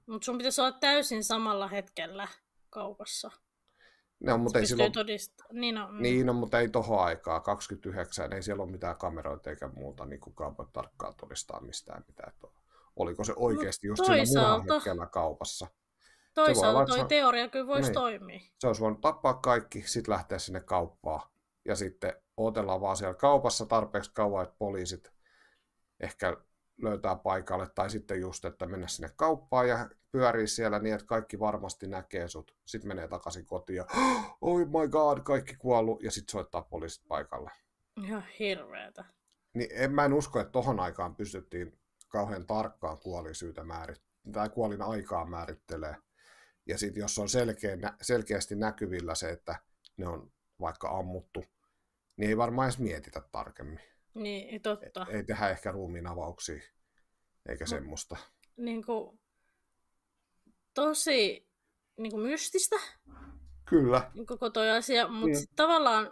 Mutta sun pitäisi olla täysin samalla hetkellä kaupassa. No, mutta ei silloin... todistaa. Niin, no, mm. niin no, mutta ei toho aikaa, 29, ei siellä ole mitään kameroita eikä muuta, niin kukaan voi tarkkaan todistaa mistään mitään. Oliko se oikeasti just toisaalta... sillä hetkellä kaupassa? Toisaalta olla, toi se... teoria kyllä voisi niin. toimia. Se olisi voinut tappaa kaikki, sitten lähteä sinne kauppaan, ja sitten odotellaan vaan siellä kaupassa tarpeeksi kauan, että poliisit ehkä löytää paikalle, tai sitten just, että mennä sinne kauppaan ja pyörii siellä niin, että kaikki varmasti näkee sut. Sitten menee takaisin kotiin ja oh my god, kaikki kuollut, ja sitten soittaa poliisit paikalle. Ihan hirveetä. Niin en, mä en usko, että tohon aikaan pystyttiin kauhean tarkkaan kuolisyytä määrittelemään, tai kuolin aikaa määrittelee. Ja sitten jos on selkeä, selkeästi näkyvillä se, että ne on vaikka ammuttu, niin ei varmaan edes mietitä tarkemmin. Niin, totta. Ei, ei tehdä ehkä ruumiin avauksia, eikä Mut, semmoista. Niin kuin, tosi niin kuin mystistä. Kyllä. Koko niinku toi asia, mutta niin. tavallaan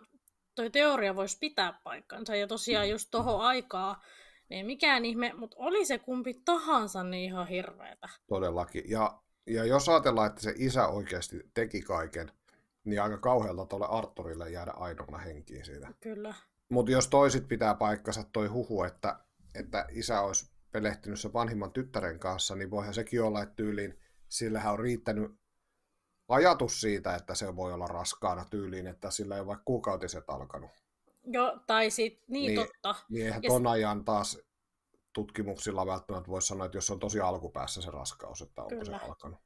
toi teoria voisi pitää paikkansa. Ja tosiaan mm. just tohon aikaa, niin mikään ihme, mutta oli se kumpi tahansa, niin ihan hirveetä. Todellakin. Ja, ja jos ajatellaan, että se isä oikeasti teki kaiken, niin aika kauhealta tuolle Arturille jäädä ainoana henkiin siitä. Kyllä. Mutta jos toisit pitää paikkansa toi huhu, että, että isä olisi pelehtynyt sen vanhimman tyttären kanssa, niin voihan sekin olla, että tyyliin sillähän on riittänyt ajatus siitä, että se voi olla raskaana tyyliin, että sillä ei ole vaikka kuukautiset alkanut. Joo, tai sitten niin, niin totta. Niin eihän ton ja... ajan taas tutkimuksilla välttämättä voi sanoa, että jos on tosi alkupäässä se raskaus, että onko Kyllä. se alkanut.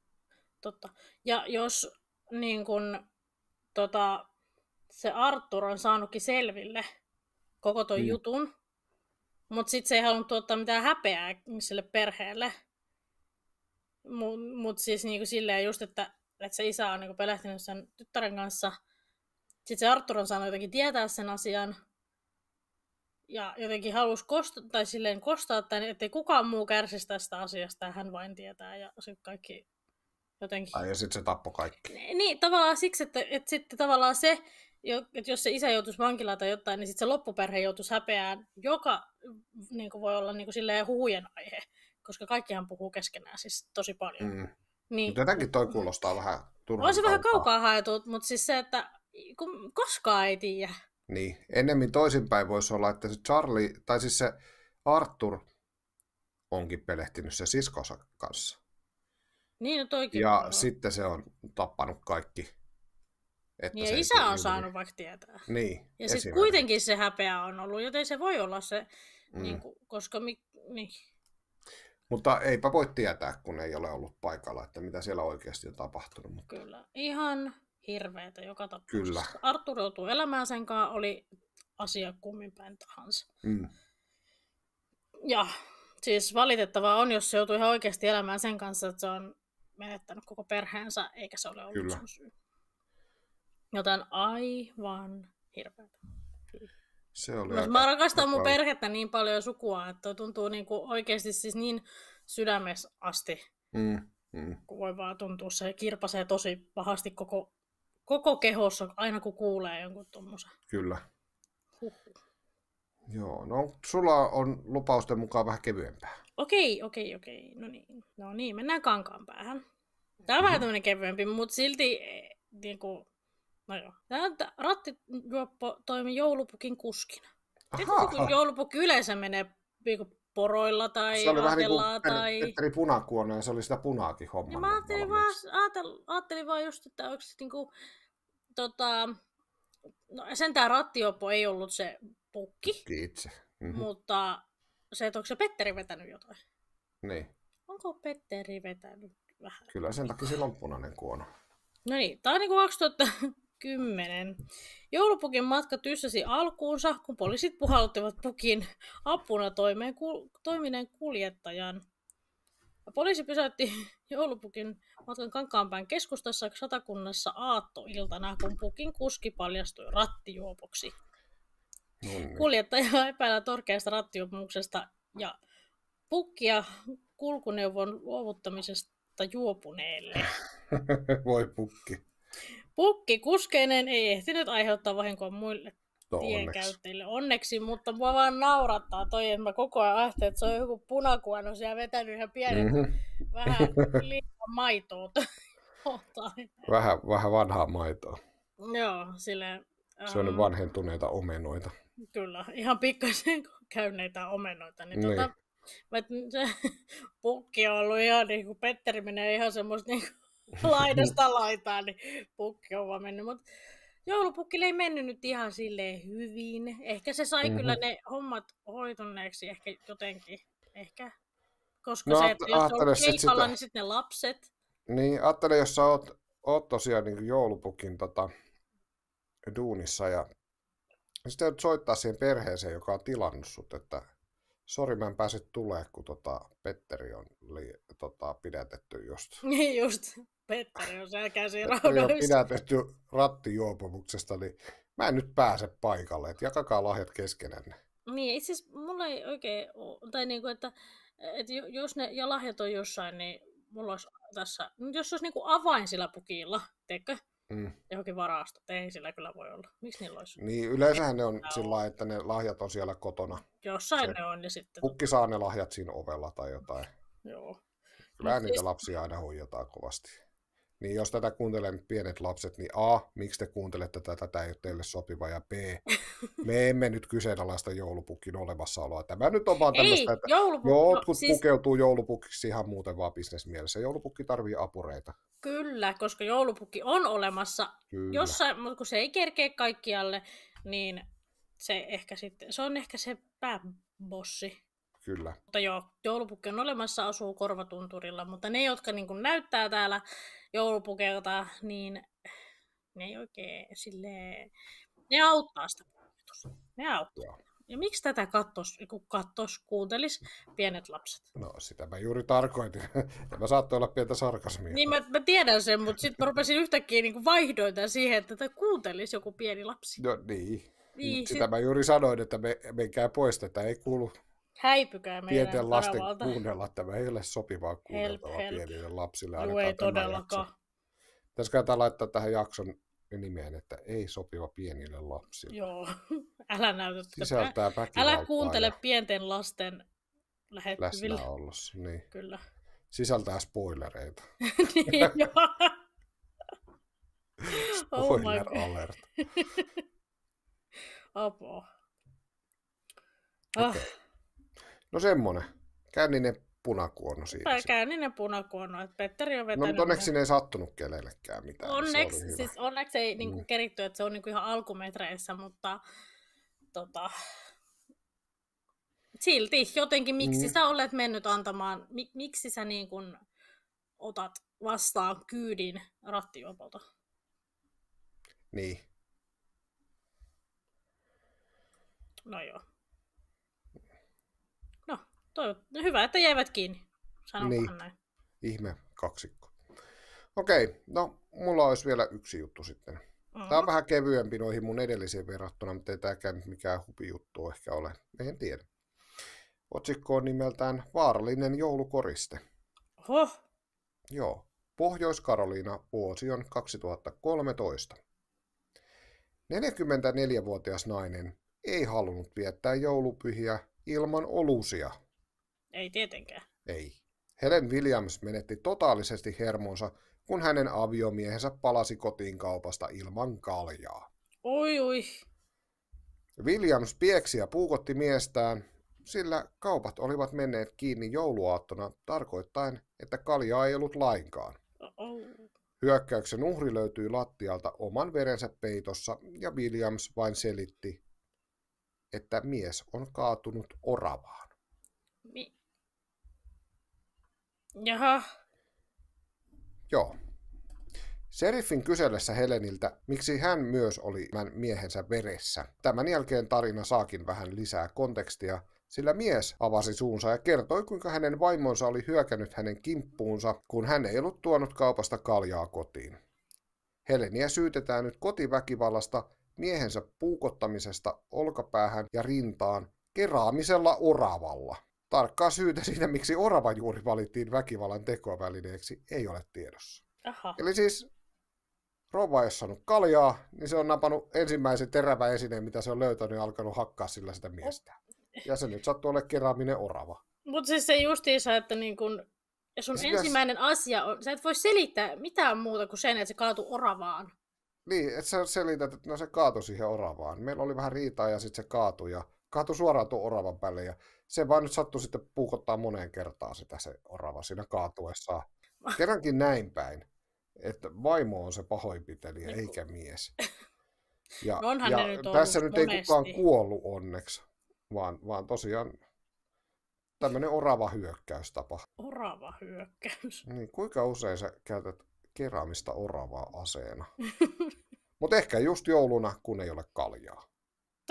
Totta. Ja jos niin kun, tota, se Arthur on saanutkin selville koko ton niin. mm. jutun, mutta sitten se ei halunnut tuottaa mitään häpeää sille perheelle. Mutta mut siis niinku silleen just, että, että se isä on niinku pelehtinyt sen tyttären kanssa. Sitten se Arthur on saanut jotenkin tietää sen asian. Ja jotenkin halusi kost- tai silleen kostaa, että ettei kukaan muu kärsisi tästä asiasta ja hän vain tietää ja sitten kaikki jotenkin. Ai, ja sitten se tappoi kaikki. Niin, tavallaan siksi, että, että sitten tavallaan se, että jos se isä joutuisi vankilaan tai jotain, niin sitten se loppuperhe joutuisi häpeään, joka niin kuin voi olla niin kuin silleen huujen aihe, koska kaikkihan puhuu keskenään siis tosi paljon. Mm. Niin, mutta jotenkin toi kuulostaa vähän turhaan On se vähän kaukaa haetut, mutta siis se, että kun koskaan ei tiedä. Niin, ennemmin toisinpäin voisi olla, että se Charlie, tai siis se Arthur onkin pelehtinyt se siskonsa kanssa. Niin, no toikin. Ja on. sitten se on tappanut kaikki. Että niin, ja isä on niin, saanut vaikka tietää. Niin, Ja sitten kuitenkin se häpeä on ollut, joten se voi olla se, mm. niin kuin, koska... Mi, niin. Mutta eipä voi tietää, kun ei ole ollut paikalla, että mitä siellä oikeasti on tapahtunut. Mutta... Kyllä, ihan hirveätä joka tapauksessa. Kyllä. Arttu joutuu elämään sen kanssa, oli asia kummin päin tahansa. Mm. Ja siis valitettavaa on, jos se joutuu ihan oikeasti elämään sen kanssa, että se on menettänyt koko perheensä, eikä se ole ollut sun syy. Joten aivan hirveä. Se oli Mut mä rakastan mun perhettä niin paljon sukua, että tuntuu niin kuin oikeasti siis niin sydämessä asti, mm, mm. kun voi vaan tuntua se kirpasee tosi pahasti koko, koko kehossa, aina kun kuulee jonkun tuommoisen. Kyllä. Huhu. Joo, no sulla on lupausten mukaan vähän kevyempää. Okei, okei, okei. No niin, no niin mennään kankaan päähän. Tämä on vähän tämmöinen kevyempi, mutta silti e, niin kuin, no joo. Tämä rattijuoppo toimi joulupukin kuskina. Tietysti kun joulupukki yleensä menee niin poroilla tai se oli vähän niin kuin tai... Petteri Punakuono ja se oli sitä punaakin hommaa. Niin mä niin ajattelin vaan, ajattelin, ajattelin vaan just, että onko se niin kuin, tota, no sen tämä rattijuoppo ei ollut se pukki. Pukki itse. Mm-hmm. Mutta se, että onko se Petteri vetänyt jotain. Niin. Onko Petteri vetänyt vähän? Kyllä sen takia sillä on punainen kuono. No niin, tämä on niin 2010. Joulupukin matka tyssäsi alkuunsa, kun poliisit puhaluttivat pukin apuna toimeen, ku, toimineen kuljettajan. Poliisi pysäytti joulupukin matkan Kankaanpään keskustassa satakunnassa aattoiltana, kun pukin kuski paljastui rattijuopoksi. Kuljettaja <laughs> epäillä torkeasta rattijuopumuksesta ja pukkia kulkuneuvon luovuttamisesta juopuneelle. <laughs> Voi pukki. Pukki kuskeinen ei ehtinyt aiheuttaa vahinkoa muille no, tienkäyttäjille. Onneksi. onneksi. mutta mua vaan naurattaa toi, että mä koko ajan ajattelin, että se on joku punakuono ja vetänyt ihan pienen mm-hmm. vähän <laughs> liian maitoa. vähän, vähän vanhaa maitoa. Joo, silleen. Se on ähm, vanhentuneita omenoita. Kyllä, ihan pikkasen käyneitä omenoita. Niin, tota, niin. Tota, <laughs> se pukki on ollut ihan niin kuin Petteri menee ihan semmoista niin <laughs> laidasta laitaan, niin pukki on vaan mennyt. Mutta joulupukkille ei mennyt nyt ihan silleen hyvin. Ehkä se sai mm-hmm. kyllä ne hommat hoituneeksi ehkä jotenkin. Ehkä. Koska no, se, että jos on keikalla, niin sitten ne lapset. Niin, ajattele, jos sä oot, oot tosiaan niin joulupukin tota, duunissa ja ja nyt soittaa siihen perheeseen, joka on tilannut sut, että sori mä en pääse tulee, kun tota Petteri on li, tota, pidätetty just. <laughs> Niin just, Petteri on selkäsi raudoissa. on pidätetty rattijuopumuksesta, niin mä en nyt pääse paikalle, että jakakaa lahjat keskenään. Niin, itse asiassa mulla ei oikein ole, tai niinku, että, että jos ne ja lahjat on jossain, niin mulla olisi tässä, jos olisi niinku avain sillä pukilla, teikö? mm. johonkin varastot. Ei sillä kyllä voi olla. Miksi niillä olisi? Niin, yleensähän ne on sillä lailla, että ne lahjat on siellä kotona. Jossain se, ne on. Niin sitten... Kukki saa ne lahjat siinä ovella tai jotain. Joo. Kyllä niitä siis... lapsia aina huijataan kovasti. Niin jos tätä kuuntelee nyt pienet lapset, niin A, miksi te kuuntelette tätä, tämä ei ole teille sopiva, ja B, <laughs> me emme nyt kyseenalaista joulupukin olemassaoloa. Tämä nyt on vaan tämmöistä, ei, että joulupuk- no, jotkut no, siis... pukeutuu joulupukiksi ihan muuten vaan bisnesmielessä. Joulupukki tarvii apureita. Kyllä, koska joulupukki on olemassa Kyllä. jossain, mutta kun se ei kerkee kaikkialle, niin se, ehkä sitten, se on ehkä se pääbossi kyllä. Mutta joo, joulupukki on olemassa, asuu korvatunturilla, mutta ne, jotka niin kuin näyttää täällä joulupukelta, niin ne ei oikein silleen, ne auttaa sitä Ne auttaa. Joo. Ja miksi tätä kattos, kun kattos, kuuntelis pienet lapset? No sitä mä juuri tarkoitin. <laughs> mä saattoi olla pientä sarkasmia. Niin mä, mä tiedän sen, mutta sitten mä rupesin yhtäkkiä niinku vaihdoin siihen, että tätä kuuntelis joku pieni lapsi. No niin. niin sitä sit... mä juuri sanoin, että me, menkää pois, tätä ei kuulu häipykää meidän Pienten lasten karavalta. kuunnella, tämä ei ole sopivaa kuunneltavaa help, help. pienille lapsille. Joo, ei todellakaan. Tässä kannattaa laittaa tähän jakson nimeen, että ei sopiva pienille lapsille. Joo, <laughs> älä näytä tätä. Älä kuuntele ja... pienten lasten lähettävillä. Läsnäolossa, niin. Kyllä. Sisältää spoilereita. <laughs> niin, <laughs> joo. Oh Spoiler oh alert. Apua. Ah. No semmonen. Känninen niin punakuono siinä. Tai käänninen niin punakuono, että Petteri on no, vetänyt... No, mutta onneksi ne ei sattunut kenellekään mitään. Onneksi, siis onneksi ei niinku mm. keritty, että se on niinku ihan alkumetreissä, mutta tota, silti jotenkin, miksi mm. sä olet mennyt antamaan, mi, miksi sä niin kun otat vastaan kyydin rattijuopolta? Niin. No joo toivot, no hyvä, että jäivät kiinni. Sanonkohan niin. näin. Ihme kaksikko. Okei, no mulla olisi vielä yksi juttu sitten. Mm-hmm. Tämä on vähän kevyempi noihin mun edellisiin verrattuna, mutta ei tämäkään mikään juttu ehkä ole. En tiedä. Otsikko on nimeltään Vaarallinen joulukoriste. Oho. Joo. Pohjois-Karoliina, vuosi on 2013. 44-vuotias nainen ei halunnut viettää joulupyhiä ilman olusia ei tietenkään. Ei. Helen Williams menetti totaalisesti hermonsa, kun hänen aviomiehensä palasi kotiin kaupasta ilman kaljaa. Oi, oi. Williams pieksi ja puukotti miestään, sillä kaupat olivat menneet kiinni jouluaattona, tarkoittain, että kaljaa ei ollut lainkaan. Oh. Hyökkäyksen uhri löytyi lattialta oman verensä peitossa ja Williams vain selitti, että mies on kaatunut oravaan. Jaha. Joo. Seriffin kysellessä Heleniltä, miksi hän myös oli tämän miehensä veressä. Tämän jälkeen tarina saakin vähän lisää kontekstia, sillä mies avasi suunsa ja kertoi, kuinka hänen vaimonsa oli hyökännyt hänen kimppuunsa, kun hän ei ollut tuonut kaupasta kaljaa kotiin. Heleniä syytetään nyt kotiväkivallasta, miehensä puukottamisesta olkapäähän ja rintaan keraamisella oravalla. Tarkkaa syytä siitä, miksi juuri valittiin väkivallan tekovälineeksi, ei ole tiedossa. Aha. Eli siis rouva ei saanut kaljaa, niin se on napannut ensimmäisen terävän esineen, mitä se on löytänyt ja alkanut hakkaa sillä sitä miestä. Ja se nyt sattuu olemaan keraaminen orava. Mutta siis se justiinsa, että niin kun, jos siis- on ensimmäinen asia, on, sä et voi selittää mitään muuta kuin sen, että se kaatuu oravaan. Niin, että sä selität, että no se kaatui siihen oravaan. Meillä oli vähän riitaa ja sitten se kaatui ja kaatui suoraan tuon oravan päälle ja se vaan nyt sattui sitten puukottaa moneen kertaan sitä se orava siinä kaatuessaan. <laughs> Kerrankin näin päin, että vaimo on se pahoinpitelijä niin eikä mies. <laughs> Ja, no ja nyt tässä nyt monesti. ei kukaan kuollut onneksi, vaan, vaan tosiaan tämmöinen orava hyökkäys tapahtuu. Orava hyökkäys. Niin, kuinka usein sä käytät keraamista oravaa aseena? <laughs> Mutta ehkä just jouluna, kun ei ole kaljaa.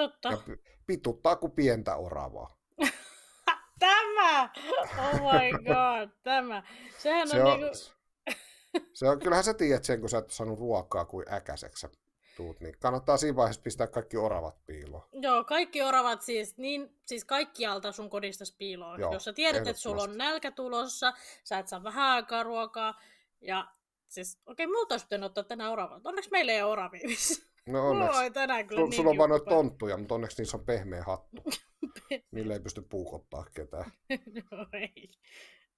Totta. Ja pituttaa kuin pientä oravaa. <laughs> tämä! Oh my <laughs> god, tämä. Sehän se on, on niinku... <laughs> se on, kyllähän sä tiedät sen, kun sä et saanut ruokaa kuin äkäiseksi tuut, niin kannattaa siinä vaiheessa pistää kaikki oravat piiloon. Joo, kaikki oravat siis, niin, siis kaikkialta sun kodista piiloon. Joo, Jos sä tiedät, että sulla on nälkä tulossa, sä et saa vähän aikaa ruokaa, ja siis, okei, okay, multa olisi pitänyt ottaa tänään oravat. Onneksi meillä ei ole oravia No onneksi. Mulla tänään kyllä niin Sulla on vaan noita tonttuja, mutta onneksi niissä on pehmeä hattu. <laughs> Niillä ei pysty puukottaa ketään. <laughs> no ei.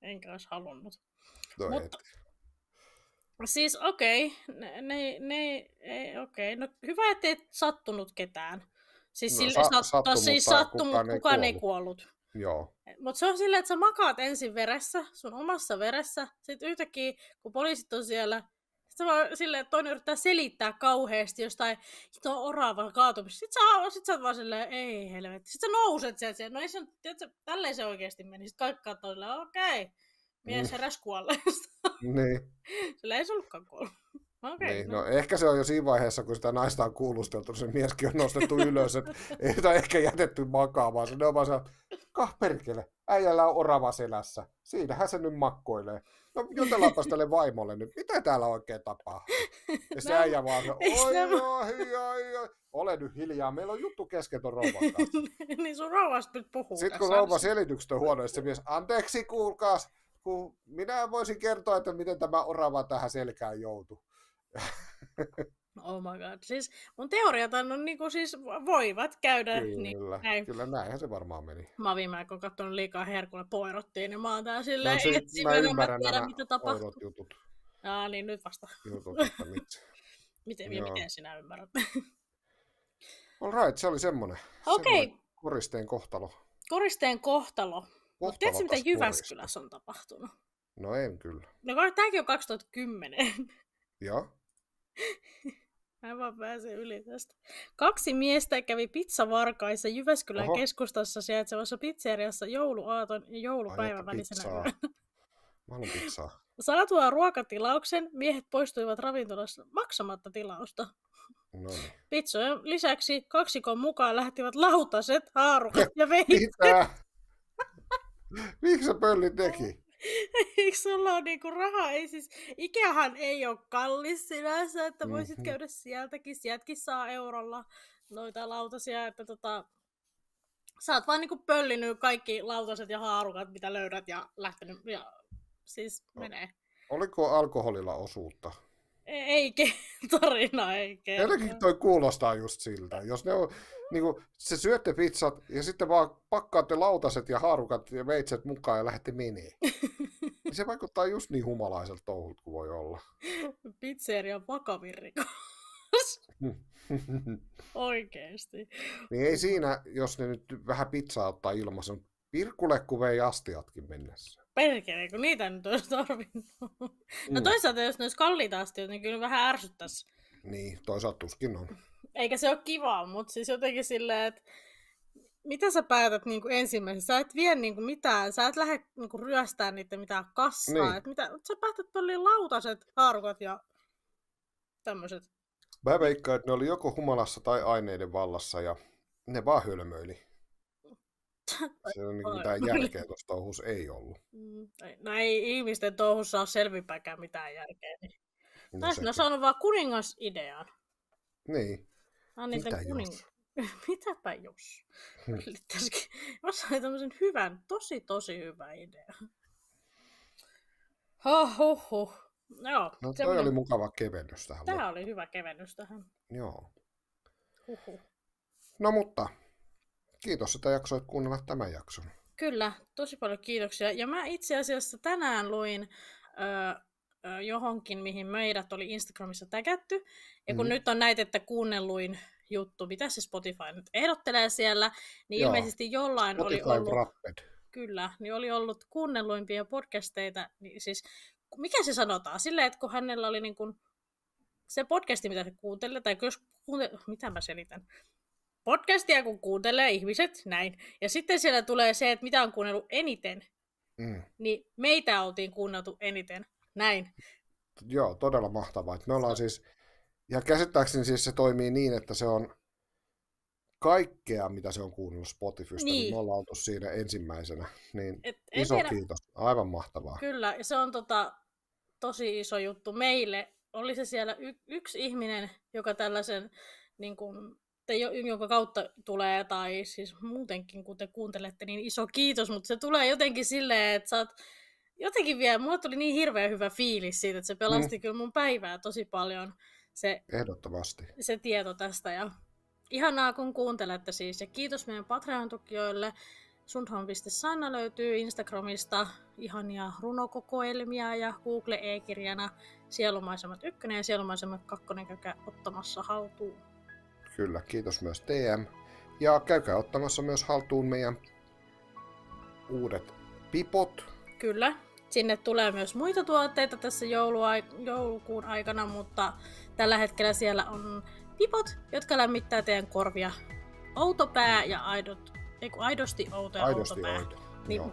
Enkä olisi halunnut. No mutta, Siis okei, okay. ne, ne, ne ei, okei. Okay. No hyvä, ettei sattunut ketään. Siis no, sille, sa- sattu, mutta siis sattu, kukaan, kukaan, kukaan ei kuollut. kuollut. Joo. Mutta se on silleen, että sä makaat ensin veressä, sun omassa veressä. Sitten yhtäkkiä, kun poliisit on siellä, sitten vaan silleen, että toinen yrittää selittää kauheasti jostain, hito on kaatumista. Sitten sä, sit sä vaan silleen, ei helvetti. Sitten sä nouset sieltä, sieltä. no ei se, tiedätkö, tälleen se oikeasti meni. Sitten kaikki katsoo silleen, okei, okay. mies mm. heräs kuolleesta. <laughs> niin. Sillä ei se ollutkaan kuollut. Okay, niin, no. no. ehkä se on jo siinä vaiheessa, kun sitä naista on kuulusteltu, niin se mieskin on nostettu ylös, että ei ehkä jätetty makaamaan. Se on vaan se, kah perkele, äijällä on orava selässä. Siinähän se nyt makkoilee no jutellaanpas tälle vaimolle nyt, mitä täällä oikein tapahtuu? Ja se äijä vaan, <laughs> oi oi, oi, oi, ole nyt hiljaa, meillä on juttu kesken ton rouvan <laughs> kanssa. niin sun rouvas nyt puhuu. Sitten kun rouva selitykset on huono, se mies, anteeksi kuulkaas, kun minä voisin kertoa, että miten tämä orava tähän selkään joutui. <laughs> Oh my god. Siis mun teoriathan on niin kuin siis voivat käydä. Niin kyllä, niin, näin. kyllä näinhän se varmaan meni. Mavi, viime kun katsonut liikaa herkulla poirottiin, niin mä oon tää silleen, no, <laughs> että mä, ymmärrän mä tiedä, mitä tapahtuu. jutut. Aa, niin nyt vasta. Jutut, että mit. <laughs> miten, Joo. miten sinä ymmärrät? All right, se oli semmonen. Okei. Okay. Koristeen kohtalo. Koristeen kohtalo. Mutta tiedätkö, mitä Jyväskylässä koriste. on tapahtunut? No en kyllä. No tämäkin on 2010. Joo. <laughs> Mä vaan pääsen yli tästä. Kaksi miestä kävi pizzavarkaissa Jyväskylän Oho. keskustassa sijaitsevassa pizzeriassa jouluaaton ja joulupäivän välisenä Pizzaa. Mä haluan pizzaa. Saatuaan ruokatilauksen miehet poistuivat ravintolasta maksamatta tilausta. Noniin. Pizzojen lisäksi kaksikon mukaan lähtivät lautaset, haarukat <laughs> ja vehit. Mitä? Miksi sä pölli teki? <laughs> <laughs> Eikö sulla ole niinku rahaa? Ei siis, Ikeahan ei ole kallis sinänsä, että voisit mm-hmm. käydä sieltäkin. Sieltäkin saa eurolla noita lautasia, että tota, sä oot vaan niinku pöllinyt kaikki lautaset ja haarukat, mitä löydät ja lähtenyt ja siis no. menee. Oliko alkoholilla osuutta? Eikä, <laughs> tarina kerro. Jotenkin toi kuulostaa just siltä. Jos ne on, niin kuin, se syötte pizzat ja sitten vaan pakkaatte lautaset ja haarukat ja veitset mukaan ja lähdette meniin. <laughs> se vaikuttaa just niin humalaiselta touhulta kuin voi olla. Pizzeria on <laughs> Oikeesti. Niin ei siinä, jos ne nyt vähän pizzaa ottaa ilmaisen. pirkulekku vei astiatkin mennessä perkele, kun niitä nyt olisi tarvinnut. Mm. No niin. toisaalta, jos ne olisi kalliita asti, niin kyllä vähän ärsyttäisi. Niin, toisaalta tuskin on. Eikä se ole kivaa, mutta siis jotenkin silleen, että mitä sä päätät niin ensimmäisenä? Sä et vie niin kuin mitään, sä et lähde niin kuin ryöstää niitä mitään kassaa. Niin. Et mitä, sä päätät tolleen lautaset, arvot ja tämmöiset. Mä veikkaan, että ne oli joko humalassa tai aineiden vallassa ja ne vaan hölmöili. Se on niin mitään <laughs> järkeä tuossa touhussa ei ollut. Mm, no ei ihmisten touhussa on selvipäkään mitään järkeä. Niin. niin no Tässä no on saanut vaan kuningasidean. Niin. Mitä kuning... jos? <laughs> Mitäpä jos? Mä sain tämmöisen hyvän, tosi tosi hyvän idea. Huh, huh. Joo, no toi semmoinen... oli mukava kevennys tähän. Tämä oli hyvä kevennys tähän. Joo. Huhhuh. No mutta, Kiitos, että jaksoit kuunnella tämän jakson. Kyllä, tosi paljon kiitoksia. Ja mä itse asiassa tänään luin ö, johonkin, mihin meidät oli Instagramissa täkätty. Ja kun mm. nyt on näitä, että kuunnelluin juttu, mitä se Spotify nyt ehdottelee siellä, niin Joo. ilmeisesti jollain Spotify oli ollut... Rapped. Kyllä, niin oli ollut kuunnelluimpia podcasteita, niin siis mikä se sanotaan? Silleen, että kun hänellä oli niin kuin se podcasti, mitä se kuuntelee, tai jos kuuntelee, mitä mä selitän? podcastia, kun kuuntelee ihmiset näin. Ja sitten siellä tulee se, että mitä on kuunnellut eniten. Mm. Niin meitä oltiin kuunneltu eniten. Näin. Joo, todella mahtavaa. Me ollaan siis, ja käsittääkseni siis se toimii niin, että se on kaikkea, mitä se on kuunnellut Spotifysta, niin, niin me ollaan oltu siinä ensimmäisenä. Niin Et, iso tiedä. kiitos, aivan mahtavaa. Kyllä, ja se on tota, tosi iso juttu meille. Oli se siellä y- yksi ihminen, joka tällaisen niin kuin, te, jonka kautta tulee, tai siis muutenkin kun te kuuntelette, niin iso kiitos, mutta se tulee jotenkin silleen, että sä oot jotenkin vielä, mulla tuli niin hirveän hyvä fiilis siitä, että se pelasti mm. kyllä mun päivää tosi paljon. Se, Ehdottomasti. Se tieto tästä ja ihanaa kun kuuntelette siis ja kiitos meidän Patreon-tukijoille. Sundholm.sanna löytyy Instagramista ihania runokokoelmia ja Google e-kirjana Sielumaisemat 1 ja Sielumaisemat 2 käykää ottamassa haltuun. Kyllä, kiitos myös TM. Ja käykää ottamassa myös haltuun meidän uudet pipot. Kyllä, sinne tulee myös muita tuotteita tässä joulua- joulukuun aikana, mutta tällä hetkellä siellä on pipot, jotka lämmittää teidän korvia. Outopää ja aidot, eiku, aidosti outo ja aidosti outopää. Outo. Niin, joo.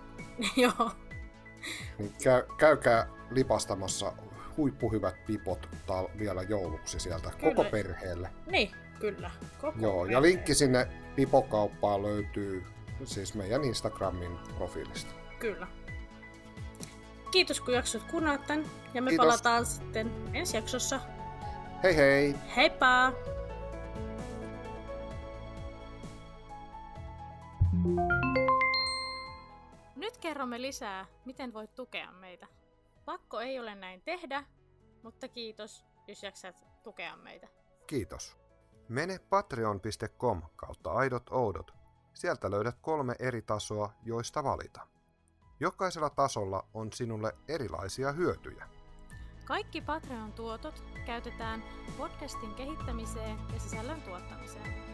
<laughs> joo. Niin käy, käykää lipastamassa huippuhyvät pipot tal- vielä jouluksi sieltä Kyllä. koko perheelle. Niin, Kyllä. Koko Joo, perheen. ja linkki sinne Pipokauppaan löytyy siis meidän Instagramin profiilista. Kyllä. Kiitos kun jaksoit kuunnella tämän, ja me Kiitos. palataan sitten ensi jaksossa. Hei hei! Heippa! Nyt kerromme lisää, miten voit tukea meitä. Pakko ei ole näin tehdä, mutta kiitos, jos jaksat tukea meitä. Kiitos. Mene patreon.com kautta aidot oudot. Sieltä löydät kolme eri tasoa, joista valita. Jokaisella tasolla on sinulle erilaisia hyötyjä. Kaikki Patreon tuotot käytetään podcastin kehittämiseen ja sisällön tuottamiseen.